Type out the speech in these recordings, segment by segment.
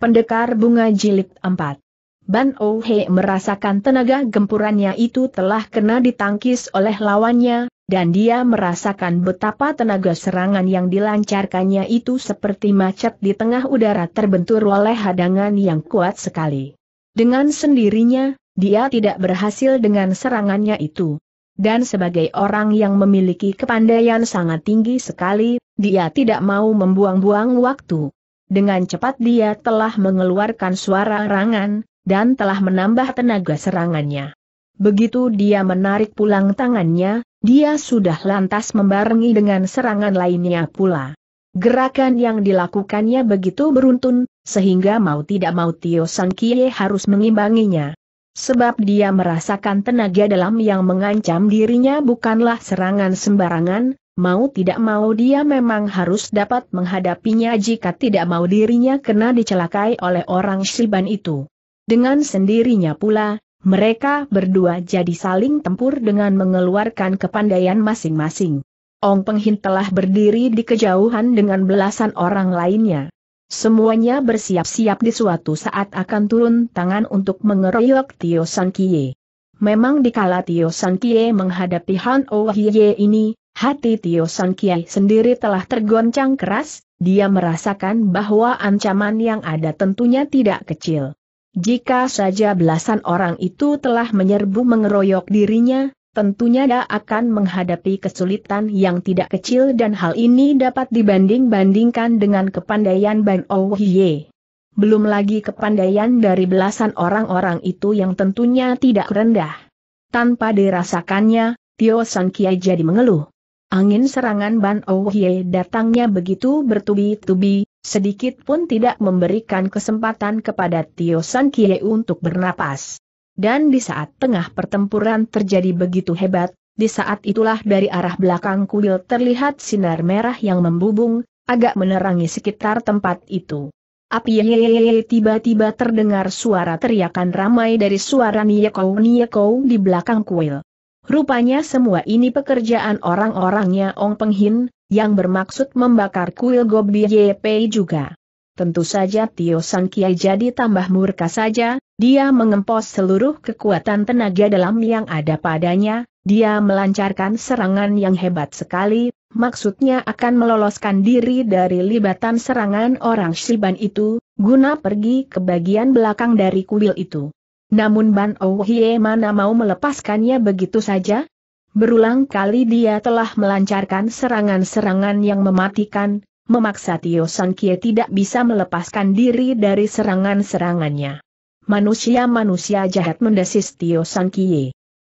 Pendekar Bunga Jilid 4 Ban Ohe oh merasakan tenaga gempurannya itu telah kena ditangkis oleh lawannya, dan dia merasakan betapa tenaga serangan yang dilancarkannya itu seperti macet di tengah udara terbentur oleh hadangan yang kuat sekali. Dengan sendirinya, dia tidak berhasil dengan serangannya itu. Dan sebagai orang yang memiliki kepandaian sangat tinggi sekali, dia tidak mau membuang-buang waktu. Dengan cepat dia telah mengeluarkan suara rangan, dan telah menambah tenaga serangannya. Begitu dia menarik pulang tangannya, dia sudah lantas membarengi dengan serangan lainnya pula. Gerakan yang dilakukannya begitu beruntun, sehingga mau tidak mau Tio San Kie harus mengimbanginya. Sebab dia merasakan tenaga dalam yang mengancam dirinya bukanlah serangan sembarangan, Mau tidak mau dia memang harus dapat menghadapinya jika tidak mau dirinya kena dicelakai oleh orang Shiban itu. Dengan sendirinya pula, mereka berdua jadi saling tempur dengan mengeluarkan kepandaian masing-masing. Ong Penghin telah berdiri di kejauhan dengan belasan orang lainnya. Semuanya bersiap-siap di suatu saat akan turun tangan untuk mengeroyok Tio San Kie. Memang dikala Tio San Kie menghadapi Han Oh ini, Hati Tio San Kiai sendiri telah tergoncang keras, dia merasakan bahwa ancaman yang ada tentunya tidak kecil. Jika saja belasan orang itu telah menyerbu mengeroyok dirinya, tentunya dia akan menghadapi kesulitan yang tidak kecil dan hal ini dapat dibanding-bandingkan dengan kepandaian Ban Oh Hie. Belum lagi kepandaian dari belasan orang-orang itu yang tentunya tidak rendah. Tanpa dirasakannya, Tio Sang Kiai jadi mengeluh. Angin serangan Ban Ouhye oh datangnya begitu bertubi-tubi, sedikit pun tidak memberikan kesempatan kepada Tio San Kie untuk bernapas. Dan di saat tengah pertempuran terjadi begitu hebat, di saat itulah dari arah belakang kuil terlihat sinar merah yang membubung, agak menerangi sekitar tempat itu. Api tiba-tiba terdengar suara teriakan ramai dari suara Niekou Niekou di belakang kuil. Rupanya semua ini pekerjaan orang-orangnya Ong Penghin, yang bermaksud membakar kuil Gobi YP juga. Tentu saja Tio San Kiai jadi tambah murka saja, dia mengempos seluruh kekuatan tenaga dalam yang ada padanya, dia melancarkan serangan yang hebat sekali, maksudnya akan meloloskan diri dari libatan serangan orang Shiban itu, guna pergi ke bagian belakang dari kuil itu. Namun Ban Oh mana mau melepaskannya begitu saja? Berulang kali dia telah melancarkan serangan-serangan yang mematikan, memaksa Tio San tidak bisa melepaskan diri dari serangan-serangannya. Manusia-manusia jahat mendesis Tio San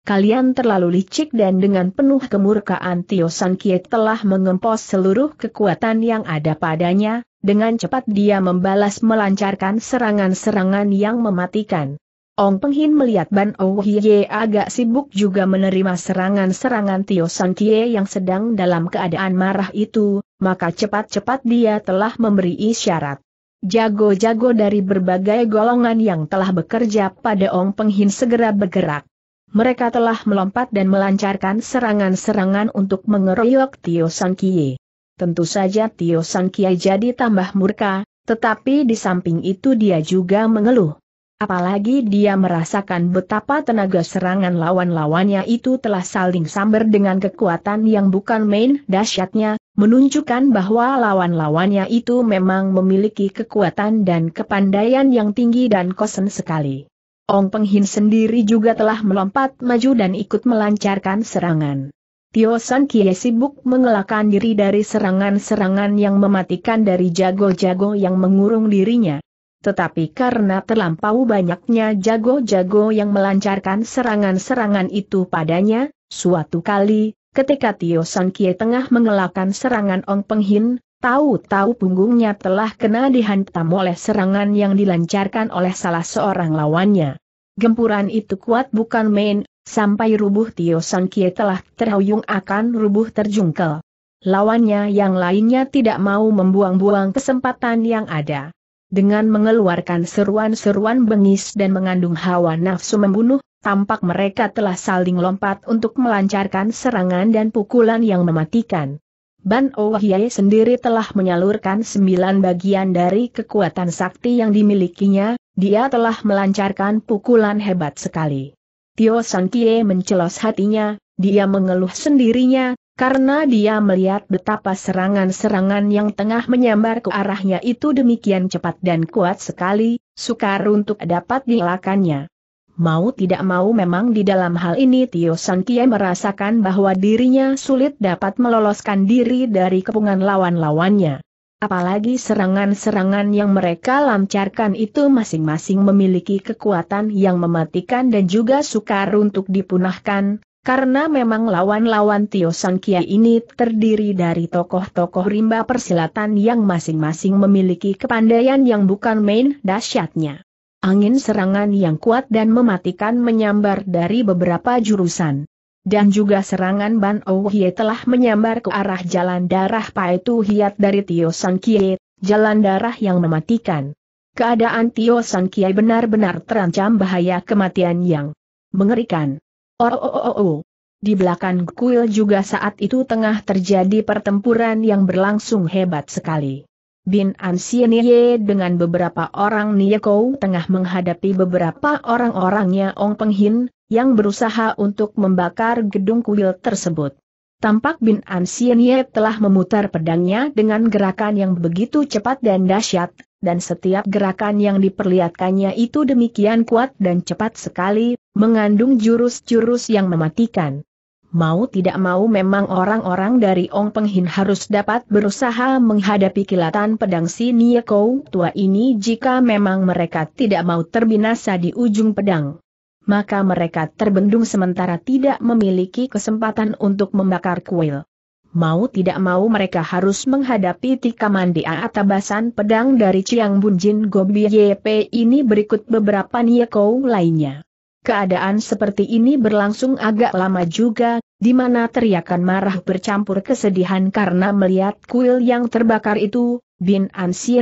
Kalian terlalu licik dan dengan penuh kemurkaan Tio San telah mengempos seluruh kekuatan yang ada padanya, dengan cepat dia membalas melancarkan serangan-serangan yang mematikan. Ong Penghin melihat Ban Oh agak sibuk juga menerima serangan-serangan Tio San Kie yang sedang dalam keadaan marah itu, maka cepat-cepat dia telah memberi isyarat. Jago-jago dari berbagai golongan yang telah bekerja pada Ong Penghin segera bergerak. Mereka telah melompat dan melancarkan serangan-serangan untuk mengeroyok Tio San Kie. Tentu saja Tio San Kie jadi tambah murka, tetapi di samping itu dia juga mengeluh. Apalagi dia merasakan betapa tenaga serangan lawan-lawannya itu telah saling samber dengan kekuatan yang bukan main dahsyatnya, menunjukkan bahwa lawan-lawannya itu memang memiliki kekuatan dan kepandaian yang tinggi dan kosen sekali. Ong Penghin sendiri juga telah melompat maju dan ikut melancarkan serangan. Tio San Kie sibuk mengelakkan diri dari serangan-serangan yang mematikan dari jago-jago yang mengurung dirinya tetapi karena terlampau banyaknya jago-jago yang melancarkan serangan-serangan itu padanya, suatu kali, ketika Tio San Kie tengah mengelakkan serangan Ong Peng Hin, tahu-tahu punggungnya telah kena dihantam oleh serangan yang dilancarkan oleh salah seorang lawannya. Gempuran itu kuat bukan main, sampai rubuh Tio San Kie telah terhuyung akan rubuh terjungkel. Lawannya yang lainnya tidak mau membuang-buang kesempatan yang ada dengan mengeluarkan seruan-seruan bengis dan mengandung hawa nafsu membunuh, tampak mereka telah saling lompat untuk melancarkan serangan dan pukulan yang mematikan. Ban Owahyai sendiri telah menyalurkan sembilan bagian dari kekuatan sakti yang dimilikinya, dia telah melancarkan pukulan hebat sekali. Tio San Kie mencelos hatinya, dia mengeluh sendirinya, karena dia melihat betapa serangan-serangan yang tengah menyambar ke arahnya itu demikian cepat dan kuat sekali, sukar untuk dapat dielakannya. Mau tidak mau memang di dalam hal ini Tio San Kie merasakan bahwa dirinya sulit dapat meloloskan diri dari kepungan lawan-lawannya. Apalagi serangan-serangan yang mereka lancarkan itu masing-masing memiliki kekuatan yang mematikan dan juga sukar untuk dipunahkan, karena memang lawan-lawan Tio San Kia ini terdiri dari tokoh-tokoh rimba persilatan yang masing-masing memiliki kepandaian yang bukan main dahsyatnya. Angin serangan yang kuat dan mematikan menyambar dari beberapa jurusan. Dan juga serangan Ban Oh Hie telah menyambar ke arah jalan darah Tu Hiat dari Tio San Kie, jalan darah yang mematikan. Keadaan Tio San Kie benar-benar terancam bahaya kematian yang mengerikan. Oh, oh, oh, oh, oh. Di belakang kuil juga saat itu tengah terjadi pertempuran yang berlangsung hebat sekali. Bin Ansienye dengan beberapa orang Niekou tengah menghadapi beberapa orang-orangnya Ong Penghin, yang berusaha untuk membakar gedung kuil tersebut. Tampak Bin Ansienye telah memutar pedangnya dengan gerakan yang begitu cepat dan dahsyat, dan setiap gerakan yang diperlihatkannya itu demikian kuat dan cepat sekali, mengandung jurus-jurus yang mematikan. Mau tidak mau memang orang-orang dari Ong Penghin harus dapat berusaha menghadapi kilatan pedang si Niekou tua ini jika memang mereka tidak mau terbinasa di ujung pedang. Maka mereka terbendung sementara tidak memiliki kesempatan untuk membakar kuil mau tidak mau mereka harus menghadapi tikaman di atabasan pedang dari Chiang Bunjin Gobi YP ini berikut beberapa Niekou lainnya. Keadaan seperti ini berlangsung agak lama juga, di mana teriakan marah bercampur kesedihan karena melihat kuil yang terbakar itu, Bin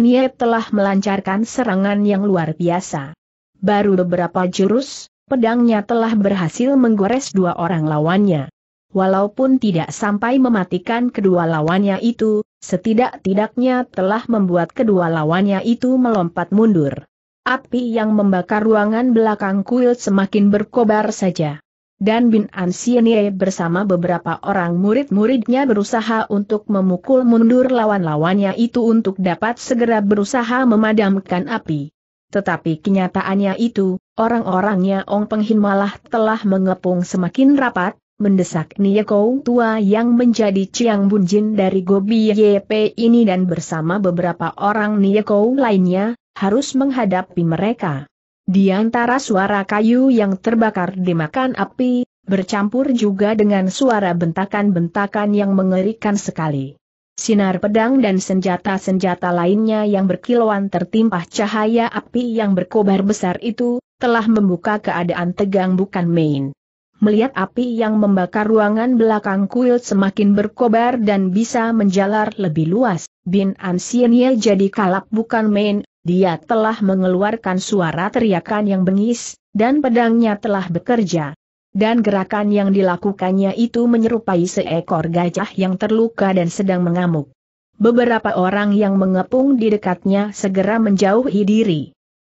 Ye telah melancarkan serangan yang luar biasa. Baru beberapa jurus, pedangnya telah berhasil menggores dua orang lawannya. Walaupun tidak sampai mematikan kedua lawannya itu, setidak-tidaknya telah membuat kedua lawannya itu melompat mundur. Api yang membakar ruangan belakang kuil semakin berkobar saja. Dan Bin Ansiene bersama beberapa orang murid-muridnya berusaha untuk memukul mundur lawan-lawannya itu untuk dapat segera berusaha memadamkan api. Tetapi kenyataannya itu, orang-orangnya Ong Penghin malah telah mengepung semakin rapat, mendesak Kou tua yang menjadi Chiang Bunjin dari Gobi YP ini dan bersama beberapa orang Kou lainnya, harus menghadapi mereka. Di antara suara kayu yang terbakar dimakan api, bercampur juga dengan suara bentakan-bentakan yang mengerikan sekali. Sinar pedang dan senjata-senjata lainnya yang berkilauan tertimpa cahaya api yang berkobar besar itu, telah membuka keadaan tegang bukan main melihat api yang membakar ruangan belakang kuil semakin berkobar dan bisa menjalar lebih luas. Bin Ansienye jadi kalap bukan main, dia telah mengeluarkan suara teriakan yang bengis, dan pedangnya telah bekerja. Dan gerakan yang dilakukannya itu menyerupai seekor gajah yang terluka dan sedang mengamuk. Beberapa orang yang mengepung di dekatnya segera menjauhi diri.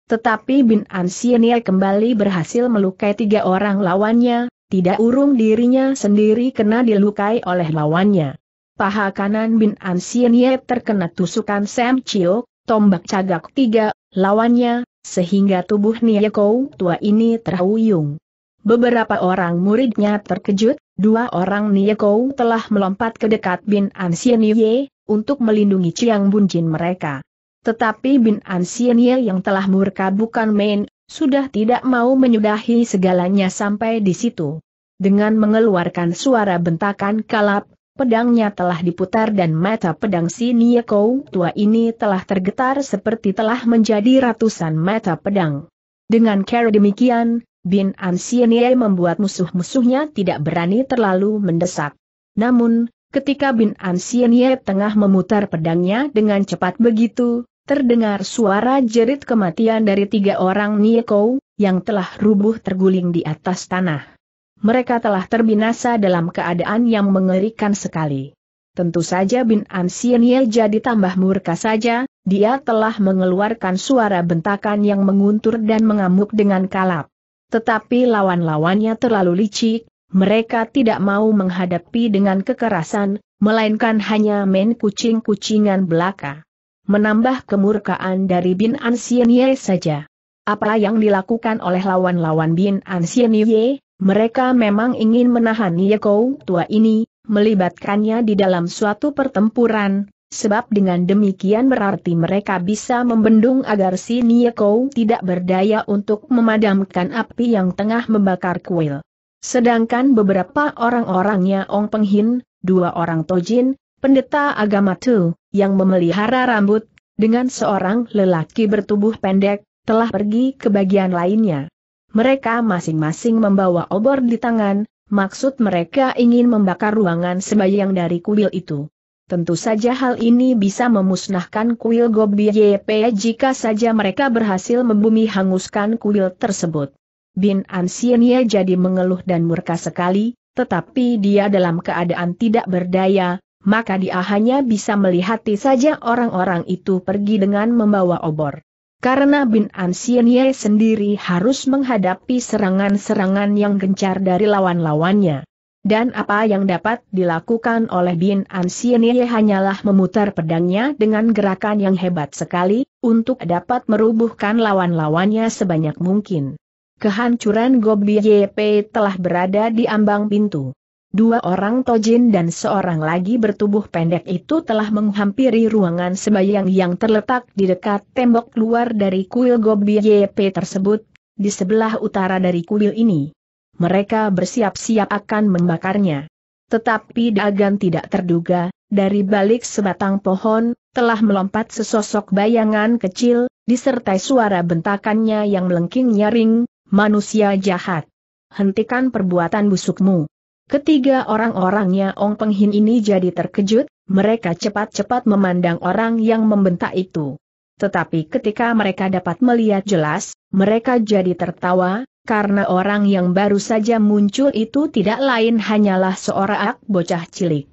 Tetapi Bin Ansienil kembali berhasil melukai tiga orang lawannya, tidak urung dirinya sendiri kena dilukai oleh lawannya. Paha kanan Bin An Sienye terkena tusukan Sam Chio, tombak cagak tiga, lawannya, sehingga tubuh Kou tua ini terhuyung. Beberapa orang muridnya terkejut, dua orang Kou telah melompat ke dekat Bin An Sienye, untuk melindungi Chiang Bunjin mereka. Tetapi Bin An Sienye yang telah murka bukan main sudah tidak mau menyudahi segalanya sampai di situ. Dengan mengeluarkan suara bentakan kalap, pedangnya telah diputar dan mata pedang si Nieko tua ini telah tergetar seperti telah menjadi ratusan mata pedang. Dengan cara demikian, Bin An membuat musuh-musuhnya tidak berani terlalu mendesak. Namun, ketika Bin An tengah memutar pedangnya dengan cepat begitu, Terdengar suara jerit kematian dari tiga orang Nieko, yang telah rubuh terguling di atas tanah. Mereka telah terbinasa dalam keadaan yang mengerikan sekali. Tentu saja Bin Ansienye jadi tambah murka saja, dia telah mengeluarkan suara bentakan yang menguntur dan mengamuk dengan kalap. Tetapi lawan-lawannya terlalu licik, mereka tidak mau menghadapi dengan kekerasan, melainkan hanya main kucing-kucingan belaka menambah kemurkaan dari Bin Ansien Ye saja. Apa yang dilakukan oleh lawan-lawan Bin Ansien Ye, mereka memang ingin menahan Kou tua ini, melibatkannya di dalam suatu pertempuran, sebab dengan demikian berarti mereka bisa membendung agar si Kou tidak berdaya untuk memadamkan api yang tengah membakar kuil. Sedangkan beberapa orang-orangnya Ong Penghin, dua orang Tojin, pendeta agama Tu, yang memelihara rambut, dengan seorang lelaki bertubuh pendek, telah pergi ke bagian lainnya. Mereka masing-masing membawa obor di tangan, maksud mereka ingin membakar ruangan sebayang dari kuil itu. Tentu saja hal ini bisa memusnahkan kuil Gobi YP jika saja mereka berhasil membumi hanguskan kuil tersebut. Bin Ansienia jadi mengeluh dan murka sekali, tetapi dia dalam keadaan tidak berdaya, maka dia hanya bisa melihat saja orang-orang itu pergi dengan membawa obor. Karena Bin Ansien Ye sendiri harus menghadapi serangan-serangan yang gencar dari lawan-lawannya. Dan apa yang dapat dilakukan oleh Bin Ansien Ye hanyalah memutar pedangnya dengan gerakan yang hebat sekali, untuk dapat merubuhkan lawan-lawannya sebanyak mungkin. Kehancuran Gobi YP telah berada di ambang pintu. Dua orang tojin dan seorang lagi bertubuh pendek itu telah menghampiri ruangan sembayang yang terletak di dekat tembok luar dari kuil Gobi YP tersebut, di sebelah utara dari kuil ini. Mereka bersiap-siap akan membakarnya. Tetapi Dagan tidak terduga, dari balik sebatang pohon, telah melompat sesosok bayangan kecil, disertai suara bentakannya yang melengking nyaring, manusia jahat. Hentikan perbuatan busukmu. Ketiga orang-orangnya Ong Penghin ini jadi terkejut, mereka cepat-cepat memandang orang yang membentak itu. Tetapi ketika mereka dapat melihat jelas, mereka jadi tertawa, karena orang yang baru saja muncul itu tidak lain hanyalah seorang bocah cilik.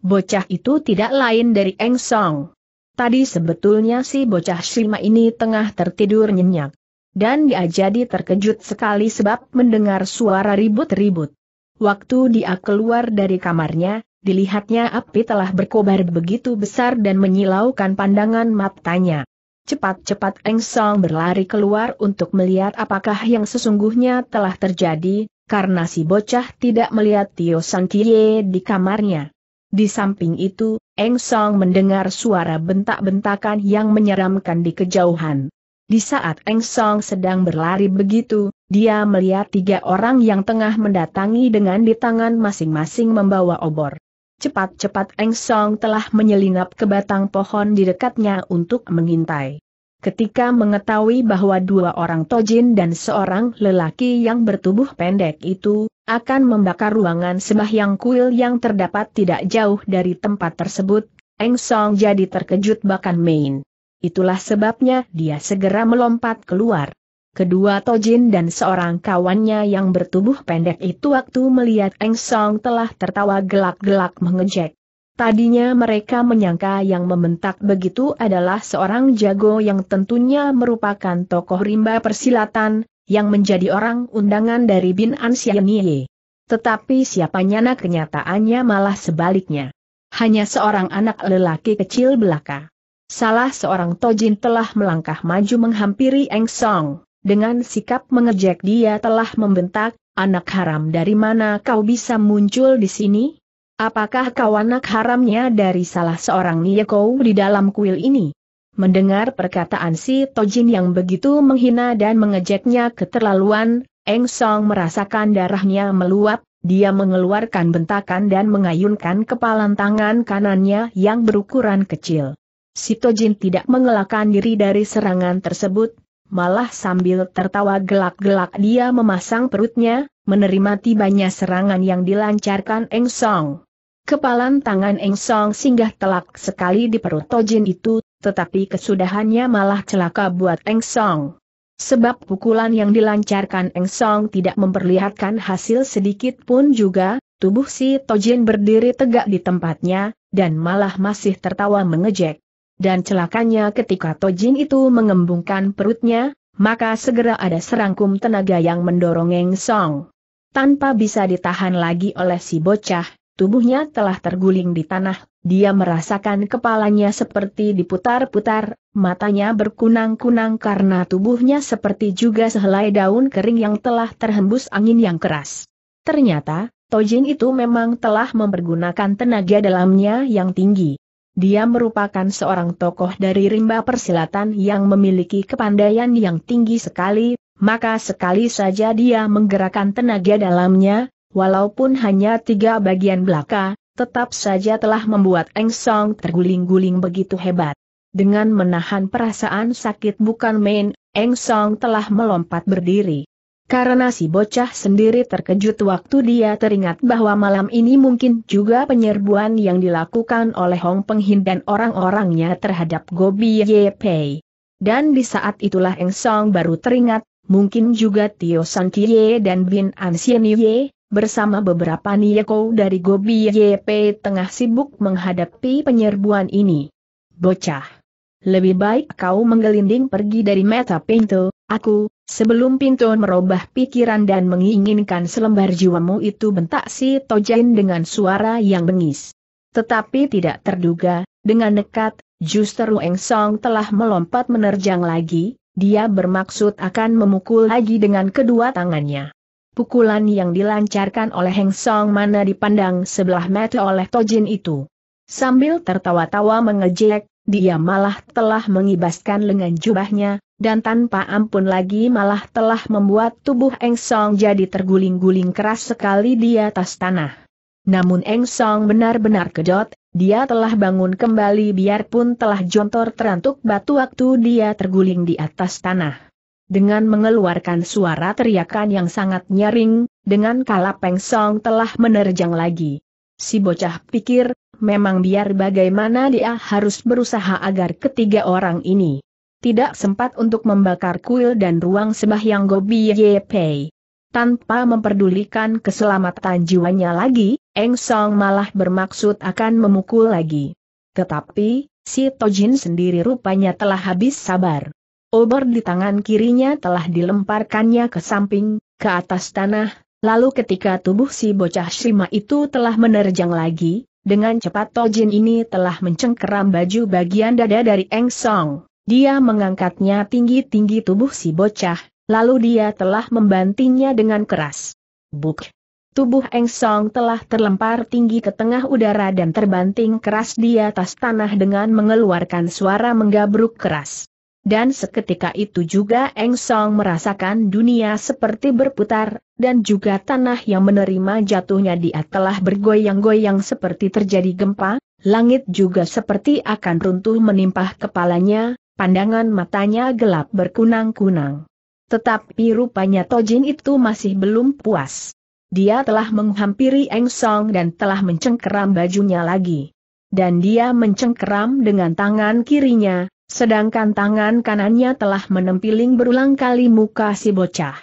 Bocah itu tidak lain dari Eng Song. Tadi sebetulnya si bocah Shima ini tengah tertidur nyenyak. Dan dia jadi terkejut sekali sebab mendengar suara ribut-ribut. Waktu dia keluar dari kamarnya, dilihatnya api telah berkobar begitu besar dan menyilaukan pandangan matanya. Cepat-cepat Eng Song berlari keluar untuk melihat apakah yang sesungguhnya telah terjadi, karena si bocah tidak melihat Tio San Kie di kamarnya. Di samping itu, Eng Song mendengar suara bentak-bentakan yang menyeramkan di kejauhan. Di saat Eng Song sedang berlari begitu, dia melihat tiga orang yang tengah mendatangi dengan di tangan masing-masing membawa obor. Cepat-cepat Eng Song telah menyelinap ke batang pohon di dekatnya untuk mengintai. Ketika mengetahui bahwa dua orang tojin dan seorang lelaki yang bertubuh pendek itu, akan membakar ruangan sembahyang kuil yang terdapat tidak jauh dari tempat tersebut, Eng Song jadi terkejut bahkan main. Itulah sebabnya dia segera melompat keluar. Kedua Tojin dan seorang kawannya yang bertubuh pendek itu waktu melihat Eng Song telah tertawa gelak-gelak mengejek. Tadinya mereka menyangka yang membentak begitu adalah seorang jago yang tentunya merupakan tokoh rimba persilatan, yang menjadi orang undangan dari Bin Ansianye. Tetapi siapanya nyana kenyataannya malah sebaliknya. Hanya seorang anak lelaki kecil belaka. Salah seorang tojin telah melangkah maju menghampiri Eng Song. Dengan sikap mengejek dia telah membentak, anak haram dari mana kau bisa muncul di sini? Apakah kau anak haramnya dari salah seorang Nyekou di dalam kuil ini? Mendengar perkataan si Tojin yang begitu menghina dan mengejeknya keterlaluan, Eng Song merasakan darahnya meluap, dia mengeluarkan bentakan dan mengayunkan kepalan tangan kanannya yang berukuran kecil. Si Tojin tidak mengelakkan diri dari serangan tersebut, malah sambil tertawa gelak-gelak dia memasang perutnya, menerima tibanya serangan yang dilancarkan Eng Song. Kepalan tangan Eng Song singgah telak sekali di perut Tojin itu, tetapi kesudahannya malah celaka buat Eng Song. Sebab pukulan yang dilancarkan Eng Song tidak memperlihatkan hasil sedikit pun juga, tubuh si Tojin berdiri tegak di tempatnya, dan malah masih tertawa mengejek dan celakanya ketika Tojin itu mengembungkan perutnya, maka segera ada serangkum tenaga yang mendorong Eng Song. Tanpa bisa ditahan lagi oleh si bocah, tubuhnya telah terguling di tanah, dia merasakan kepalanya seperti diputar-putar, matanya berkunang-kunang karena tubuhnya seperti juga sehelai daun kering yang telah terhembus angin yang keras. Ternyata, Tojin itu memang telah mempergunakan tenaga dalamnya yang tinggi. Dia merupakan seorang tokoh dari rimba persilatan yang memiliki kepandaian yang tinggi sekali, maka sekali saja dia menggerakkan tenaga dalamnya, walaupun hanya tiga bagian belaka, tetap saja telah membuat Eng Song terguling-guling begitu hebat. Dengan menahan perasaan sakit bukan main, Eng Song telah melompat berdiri. Karena si bocah sendiri terkejut waktu dia teringat bahwa malam ini mungkin juga penyerbuan yang dilakukan oleh Hong Penghin dan orang-orangnya terhadap Gobi Ye Pei. Dan di saat itulah Eng Song baru teringat, mungkin juga Tio San Kie dan Bin An Sien Ye, bersama beberapa Nieko dari Gobi Ye Pei tengah sibuk menghadapi penyerbuan ini. Bocah lebih baik kau menggelinding pergi dari meta pintu, aku, sebelum pintu merubah pikiran dan menginginkan selembar jiwamu itu bentak si Tojin dengan suara yang bengis. Tetapi tidak terduga, dengan nekat, justru Eng Song telah melompat menerjang lagi, dia bermaksud akan memukul lagi dengan kedua tangannya. Pukulan yang dilancarkan oleh Heng Song mana dipandang sebelah mata oleh Tojin itu. Sambil tertawa-tawa mengejek, dia malah telah mengibaskan lengan jubahnya, dan tanpa ampun lagi malah telah membuat tubuh Eng Song jadi terguling-guling keras sekali di atas tanah. Namun Eng Song benar-benar kedot, dia telah bangun kembali biarpun telah jontor terantuk batu waktu dia terguling di atas tanah. Dengan mengeluarkan suara teriakan yang sangat nyaring, dengan kalap Eng Song telah menerjang lagi. Si bocah pikir, memang biar bagaimana dia harus berusaha agar ketiga orang ini tidak sempat untuk membakar kuil dan ruang sembahyang Gobi Yepei. Tanpa memperdulikan keselamatan jiwanya lagi, Eng Song malah bermaksud akan memukul lagi. Tetapi, si Tojin sendiri rupanya telah habis sabar. Obor di tangan kirinya telah dilemparkannya ke samping, ke atas tanah, lalu ketika tubuh si bocah Shima itu telah menerjang lagi, dengan cepat Tojin ini telah mencengkeram baju bagian dada dari Eng Song. Dia mengangkatnya tinggi-tinggi tubuh si bocah, lalu dia telah membantingnya dengan keras. Buk! Tubuh Eng Song telah terlempar tinggi ke tengah udara dan terbanting keras di atas tanah dengan mengeluarkan suara menggabruk keras dan seketika itu juga Eng Song merasakan dunia seperti berputar, dan juga tanah yang menerima jatuhnya dia telah bergoyang-goyang seperti terjadi gempa, langit juga seperti akan runtuh menimpa kepalanya, pandangan matanya gelap berkunang-kunang. Tetapi rupanya Tojin itu masih belum puas. Dia telah menghampiri Eng Song dan telah mencengkeram bajunya lagi. Dan dia mencengkeram dengan tangan kirinya, Sedangkan tangan kanannya telah menempiling berulang kali muka si bocah.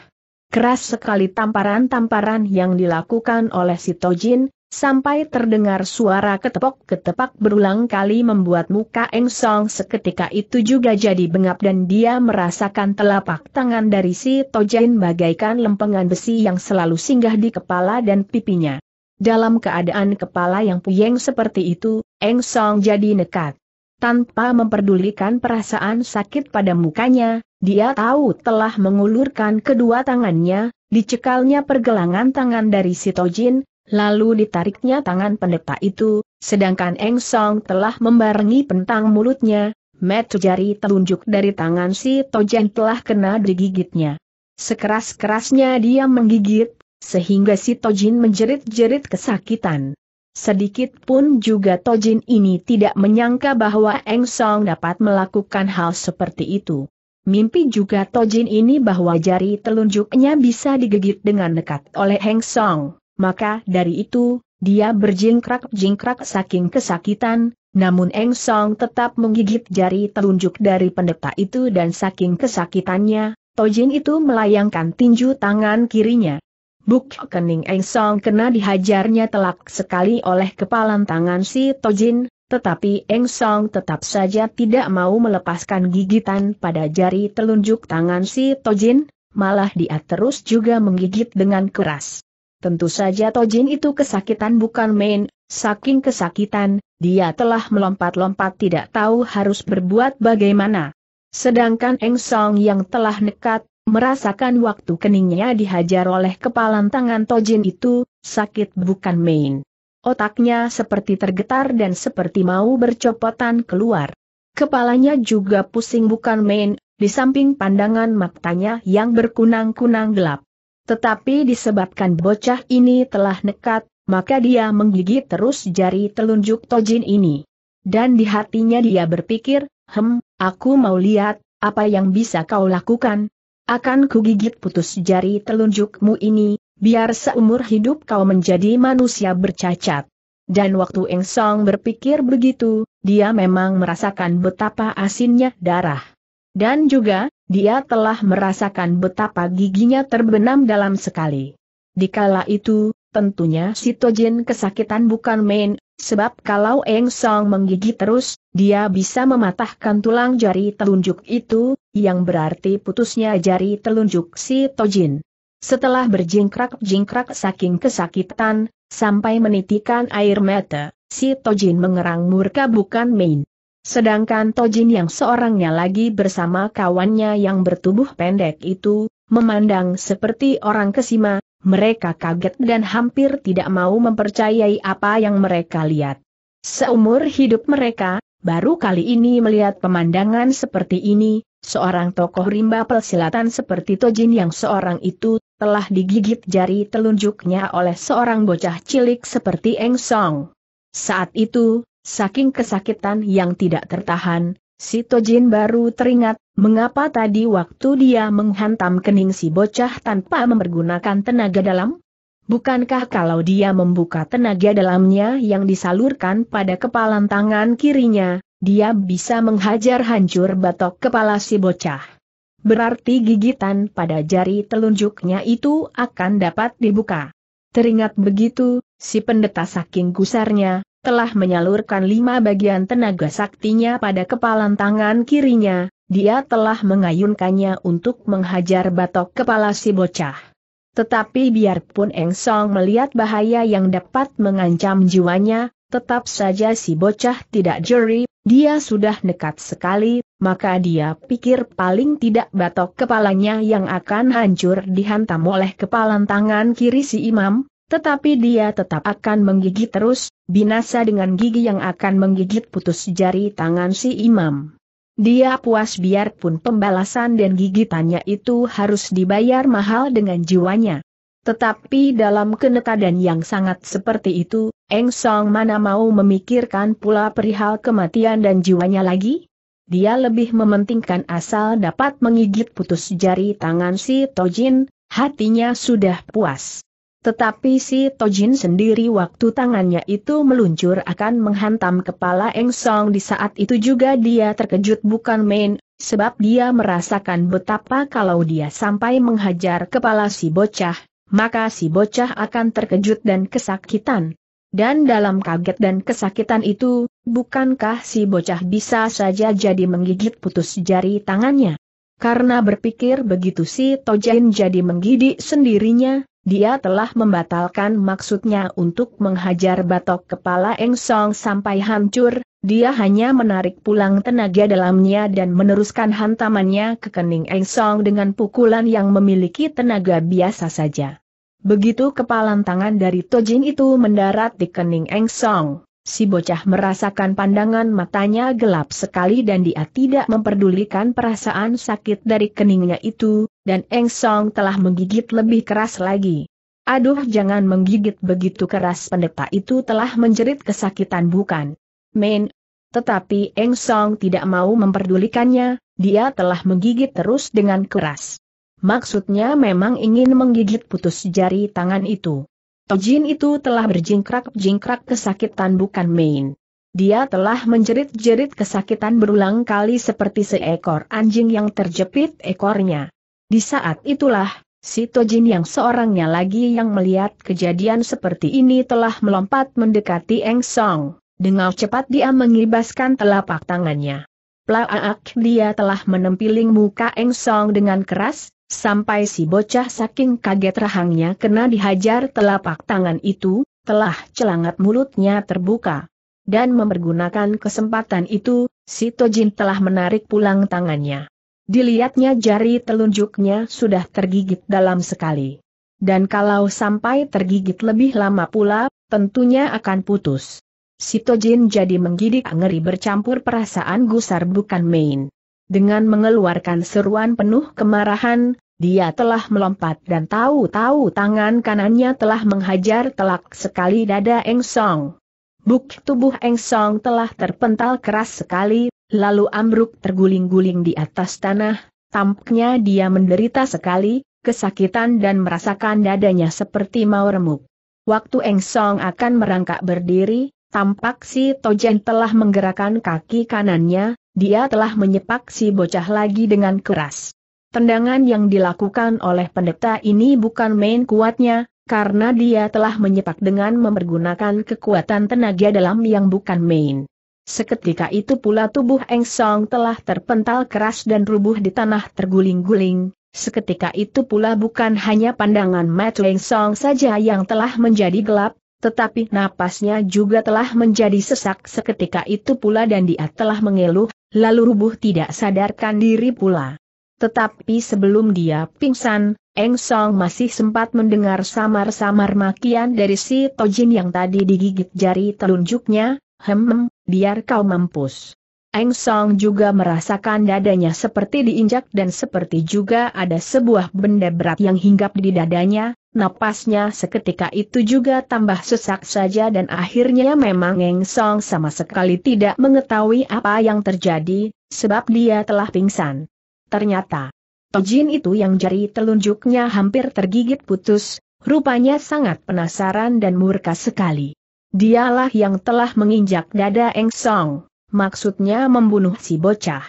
Keras sekali tamparan-tamparan yang dilakukan oleh si Tojin, sampai terdengar suara ketepok-ketepak berulang kali membuat muka Eng Song seketika itu juga jadi bengap dan dia merasakan telapak tangan dari si Tojin bagaikan lempengan besi yang selalu singgah di kepala dan pipinya. Dalam keadaan kepala yang puyeng seperti itu, Eng Song jadi nekat tanpa memperdulikan perasaan sakit pada mukanya, dia tahu telah mengulurkan kedua tangannya, dicekalnya pergelangan tangan dari Sitojin, lalu ditariknya tangan pendeta itu, sedangkan Eng Song telah membarengi pentang mulutnya, metu jari telunjuk dari tangan si Tojin telah kena digigitnya. Sekeras-kerasnya dia menggigit, sehingga Sitojin Tojin menjerit-jerit kesakitan. Sedikit pun juga Tojin ini tidak menyangka bahwa Eng Song dapat melakukan hal seperti itu. Mimpi juga Tojin ini bahwa jari telunjuknya bisa digigit dengan dekat oleh Eng Song, maka dari itu, dia berjingkrak-jingkrak saking kesakitan, namun Eng Song tetap menggigit jari telunjuk dari pendeta itu dan saking kesakitannya, Tojin itu melayangkan tinju tangan kirinya. Buk Kening Eng Song kena dihajarnya telak sekali oleh kepalan tangan si Tojin, tetapi Eng Song tetap saja tidak mau melepaskan gigitan pada jari telunjuk tangan si Tojin, malah dia terus juga menggigit dengan keras. Tentu saja Tojin itu kesakitan bukan main, saking kesakitan, dia telah melompat-lompat tidak tahu harus berbuat bagaimana. Sedangkan Eng Song yang telah nekat, Merasakan waktu keningnya dihajar oleh kepalan tangan Tojin itu, sakit bukan main. Otaknya seperti tergetar dan seperti mau bercopotan keluar. Kepalanya juga pusing bukan main, di samping pandangan matanya yang berkunang-kunang gelap. Tetapi disebabkan bocah ini telah nekat, maka dia menggigit terus jari telunjuk Tojin ini. Dan di hatinya dia berpikir, hem, aku mau lihat, apa yang bisa kau lakukan, akan kugigit putus jari telunjukmu ini, biar seumur hidup kau menjadi manusia bercacat. Dan waktu Eng Song berpikir begitu, dia memang merasakan betapa asinnya darah. Dan juga, dia telah merasakan betapa giginya terbenam dalam sekali. Dikala itu, tentunya sitojin kesakitan bukan main, Sebab kalau Eng Song menggigit terus, dia bisa mematahkan tulang jari telunjuk itu, yang berarti putusnya jari telunjuk si Tojin. Setelah berjingkrak-jingkrak saking kesakitan, sampai menitikan air mata, si Tojin mengerang murka bukan main. Sedangkan Tojin yang seorangnya lagi bersama kawannya yang bertubuh pendek itu, memandang seperti orang kesima, mereka kaget dan hampir tidak mau mempercayai apa yang mereka lihat. Seumur hidup mereka, baru kali ini melihat pemandangan seperti ini, seorang tokoh rimba persilatan seperti Tojin yang seorang itu, telah digigit jari telunjuknya oleh seorang bocah cilik seperti Eng Song. Saat itu, saking kesakitan yang tidak tertahan, si Tojin baru teringat Mengapa tadi waktu dia menghantam kening si bocah tanpa mempergunakan tenaga dalam? Bukankah kalau dia membuka tenaga dalamnya yang disalurkan pada kepalan tangan kirinya, dia bisa menghajar hancur batok kepala si bocah? Berarti gigitan pada jari telunjuknya itu akan dapat dibuka. Teringat begitu, si pendeta saking gusarnya, telah menyalurkan lima bagian tenaga saktinya pada kepalan tangan kirinya, dia telah mengayunkannya untuk menghajar batok kepala si bocah. Tetapi biarpun Eng Song melihat bahaya yang dapat mengancam jiwanya, tetap saja si bocah tidak jeri, dia sudah nekat sekali, maka dia pikir paling tidak batok kepalanya yang akan hancur dihantam oleh kepalan tangan kiri si imam, tetapi dia tetap akan menggigit terus, binasa dengan gigi yang akan menggigit putus jari tangan si imam. Dia puas biarpun pembalasan dan gigitannya itu harus dibayar mahal dengan jiwanya. Tetapi dalam kenekadan yang sangat seperti itu, Eng Song mana mau memikirkan pula perihal kematian dan jiwanya lagi? Dia lebih mementingkan asal dapat mengigit putus jari tangan si Tojin, hatinya sudah puas. Tetapi si Tojin sendiri waktu tangannya itu meluncur akan menghantam kepala Eng Song di saat itu juga dia terkejut bukan main, sebab dia merasakan betapa kalau dia sampai menghajar kepala si bocah, maka si bocah akan terkejut dan kesakitan. Dan dalam kaget dan kesakitan itu, bukankah si bocah bisa saja jadi menggigit putus jari tangannya? Karena berpikir begitu si Tojin jadi menggidik sendirinya, dia telah membatalkan maksudnya untuk menghajar batok kepala Eng Song sampai hancur, dia hanya menarik pulang tenaga dalamnya dan meneruskan hantamannya ke kening Eng Song dengan pukulan yang memiliki tenaga biasa saja. Begitu kepalan tangan dari Tojin itu mendarat di kening Eng Song, si bocah merasakan pandangan matanya gelap sekali dan dia tidak memperdulikan perasaan sakit dari keningnya itu, dan Eng Song telah menggigit lebih keras lagi. Aduh jangan menggigit begitu keras pendeta itu telah menjerit kesakitan bukan? Main. Tetapi Eng Song tidak mau memperdulikannya, dia telah menggigit terus dengan keras. Maksudnya memang ingin menggigit putus jari tangan itu. Tojin itu telah berjingkrak-jingkrak kesakitan bukan main. Dia telah menjerit-jerit kesakitan berulang kali seperti seekor anjing yang terjepit ekornya. Di saat itulah, si Tojin yang seorangnya lagi yang melihat kejadian seperti ini telah melompat mendekati Eng Song. Dengan cepat dia mengibaskan telapak tangannya. Plaak dia telah menempiling muka Eng Song dengan keras, sampai si bocah saking kaget rahangnya kena dihajar telapak tangan itu, telah celangat mulutnya terbuka. Dan mempergunakan kesempatan itu, si Tojin telah menarik pulang tangannya. Dilihatnya jari telunjuknya sudah tergigit dalam sekali. Dan kalau sampai tergigit lebih lama pula, tentunya akan putus. Sitojin jadi menggidik ngeri bercampur perasaan gusar bukan main. Dengan mengeluarkan seruan penuh kemarahan, dia telah melompat dan tahu-tahu tangan kanannya telah menghajar telak sekali dada Eng Song. Buk tubuh Eng Song telah terpental keras sekali, Lalu ambruk terguling-guling di atas tanah, tampaknya dia menderita sekali, kesakitan dan merasakan dadanya seperti mau remuk. Waktu Eng Song akan merangkak berdiri, tampak si Tojen telah menggerakkan kaki kanannya, dia telah menyepak si bocah lagi dengan keras. Tendangan yang dilakukan oleh pendeta ini bukan main kuatnya, karena dia telah menyepak dengan mempergunakan kekuatan tenaga dalam yang bukan main. Seketika itu pula tubuh Eng Song telah terpental keras dan rubuh di tanah terguling-guling. Seketika itu pula bukan hanya pandangan mata Eng Song saja yang telah menjadi gelap, tetapi napasnya juga telah menjadi sesak seketika itu pula dan dia telah mengeluh, lalu rubuh tidak sadarkan diri pula. Tetapi sebelum dia pingsan, Eng Song masih sempat mendengar samar-samar makian dari si Tojin yang tadi digigit jari telunjuknya, hem, biar kau mampus. Eng Song juga merasakan dadanya seperti diinjak dan seperti juga ada sebuah benda berat yang hinggap di dadanya, napasnya seketika itu juga tambah sesak saja dan akhirnya memang Eng Song sama sekali tidak mengetahui apa yang terjadi, sebab dia telah pingsan. Ternyata, Tojin itu yang jari telunjuknya hampir tergigit putus, rupanya sangat penasaran dan murka sekali. Dialah yang telah menginjak dada Eng Song, maksudnya membunuh si bocah.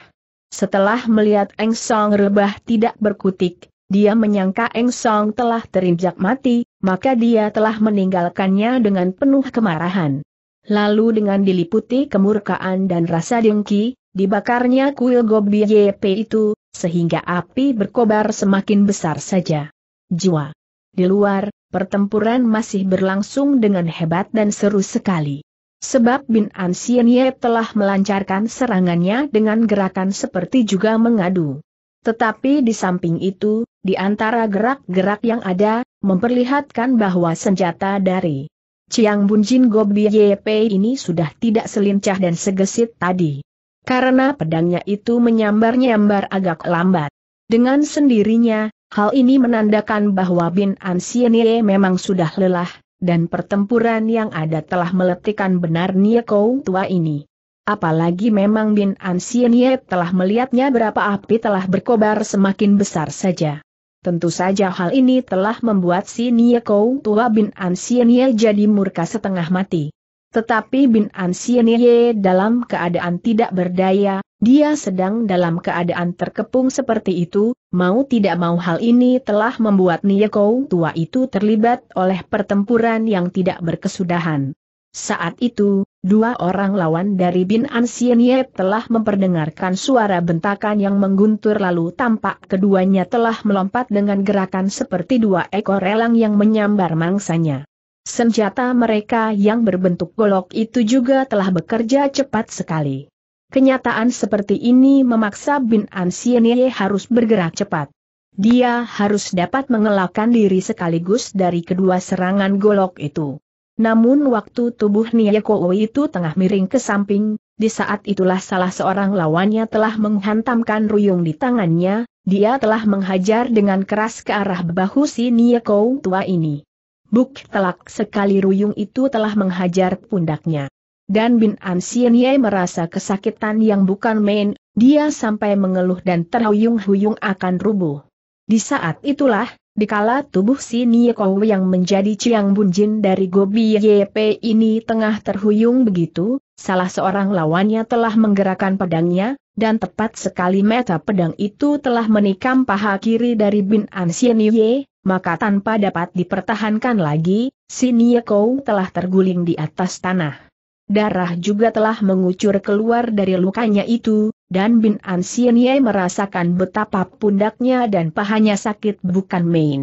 Setelah melihat Eng Song rebah tidak berkutik, dia menyangka Eng Song telah terinjak mati, maka dia telah meninggalkannya dengan penuh kemarahan. Lalu dengan diliputi kemurkaan dan rasa dengki, dibakarnya kuil Gobi YP itu, sehingga api berkobar semakin besar saja. Jiwa. Di luar, pertempuran masih berlangsung dengan hebat dan seru sekali. Sebab Bin Ansienye telah melancarkan serangannya dengan gerakan seperti juga mengadu. Tetapi di samping itu, di antara gerak-gerak yang ada, memperlihatkan bahwa senjata dari Chiang Bunjin Gobi YP ini sudah tidak selincah dan segesit tadi. Karena pedangnya itu menyambar-nyambar agak lambat. Dengan sendirinya, Hal ini menandakan bahwa Bin Ansienie memang sudah lelah, dan pertempuran yang ada telah meletihkan benar Niekou tua ini. Apalagi memang Bin Ansienie telah melihatnya berapa api telah berkobar semakin besar saja. Tentu saja hal ini telah membuat si Niekou tua Bin Ansienie jadi murka setengah mati. Tetapi Bin Ansienie dalam keadaan tidak berdaya, dia sedang dalam keadaan terkepung seperti itu, mau tidak mau hal ini telah membuat Niyeko tua itu terlibat oleh pertempuran yang tidak berkesudahan. Saat itu, dua orang lawan dari Bin Ye telah memperdengarkan suara bentakan yang mengguntur lalu tampak keduanya telah melompat dengan gerakan seperti dua ekor elang yang menyambar mangsanya. Senjata mereka yang berbentuk golok itu juga telah bekerja cepat sekali. Kenyataan seperti ini memaksa Bin Ansienye harus bergerak cepat. Dia harus dapat mengelakkan diri sekaligus dari kedua serangan golok itu. Namun waktu tubuh Kowo oh itu tengah miring ke samping, di saat itulah salah seorang lawannya telah menghantamkan ruyung di tangannya, dia telah menghajar dengan keras ke arah bahu si Kowo oh tua ini. Buk telak sekali ruyung itu telah menghajar pundaknya. Dan Bin An Ye merasa kesakitan yang bukan main, dia sampai mengeluh dan terhuyung-huyung akan rubuh. Di saat itulah, dikala tubuh si kou yang menjadi Ciang Bunjin dari Gobi YP ini tengah terhuyung begitu, salah seorang lawannya telah menggerakkan pedangnya, dan tepat sekali meta pedang itu telah menikam paha kiri dari Bin An Ye, maka tanpa dapat dipertahankan lagi, si kou telah terguling di atas tanah. Darah juga telah mengucur keluar dari lukanya itu, dan Bin Ansien Ye merasakan betapa pundaknya dan pahanya sakit bukan main.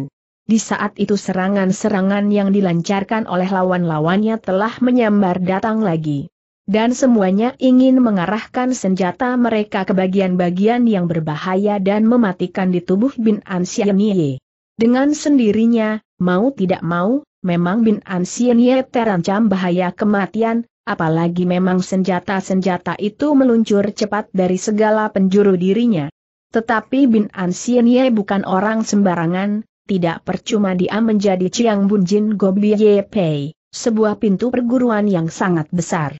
Di saat itu serangan-serangan yang dilancarkan oleh lawan-lawannya telah menyambar datang lagi. Dan semuanya ingin mengarahkan senjata mereka ke bagian-bagian yang berbahaya dan mematikan di tubuh Bin Ansien Ye. Dengan sendirinya, mau tidak mau, memang Bin Ansien Ye terancam bahaya kematian, apalagi memang senjata-senjata itu meluncur cepat dari segala penjuru dirinya. Tetapi Bin Ansien Ye bukan orang sembarangan, tidak percuma dia menjadi Chiang Bunjin Gobi Ye Pei, sebuah pintu perguruan yang sangat besar.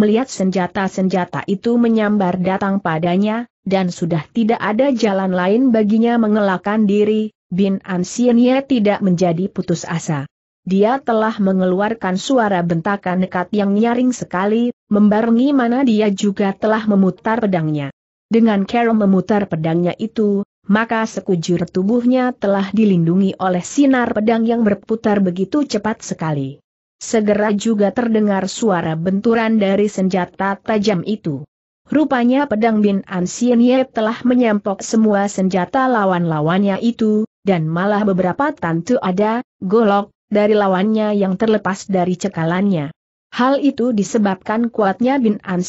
Melihat senjata-senjata itu menyambar datang padanya, dan sudah tidak ada jalan lain baginya mengelakkan diri, Bin Ansien Ye tidak menjadi putus asa dia telah mengeluarkan suara bentakan nekat yang nyaring sekali, membarengi mana dia juga telah memutar pedangnya. Dengan Carol memutar pedangnya itu, maka sekujur tubuhnya telah dilindungi oleh sinar pedang yang berputar begitu cepat sekali. Segera juga terdengar suara benturan dari senjata tajam itu. Rupanya pedang Bin Ansien Ye telah menyampok semua senjata lawan-lawannya itu, dan malah beberapa tantu ada, golok, dari lawannya yang terlepas dari cekalannya. Hal itu disebabkan kuatnya Bin An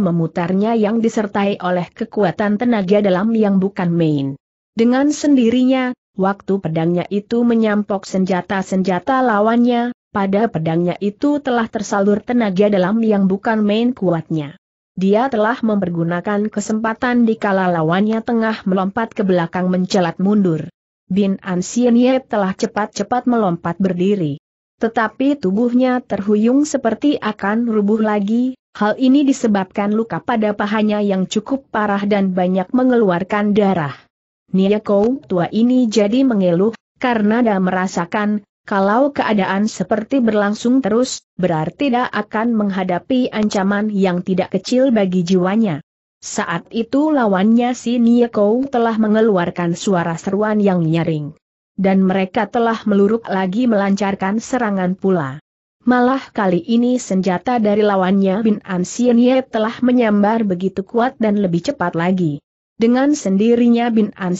memutarnya yang disertai oleh kekuatan tenaga dalam yang bukan main. Dengan sendirinya, waktu pedangnya itu menyampok senjata-senjata lawannya, pada pedangnya itu telah tersalur tenaga dalam yang bukan main kuatnya. Dia telah mempergunakan kesempatan di kala lawannya tengah melompat ke belakang mencelat mundur. Bin Ansienye telah cepat-cepat melompat berdiri. Tetapi tubuhnya terhuyung seperti akan rubuh lagi, hal ini disebabkan luka pada pahanya yang cukup parah dan banyak mengeluarkan darah. Nia Kou tua ini jadi mengeluh, karena dia merasakan, kalau keadaan seperti berlangsung terus, berarti dia akan menghadapi ancaman yang tidak kecil bagi jiwanya. Saat itu lawannya si Niekou telah mengeluarkan suara seruan yang nyaring. Dan mereka telah meluruk lagi melancarkan serangan pula. Malah kali ini senjata dari lawannya Bin An telah menyambar begitu kuat dan lebih cepat lagi. Dengan sendirinya Bin An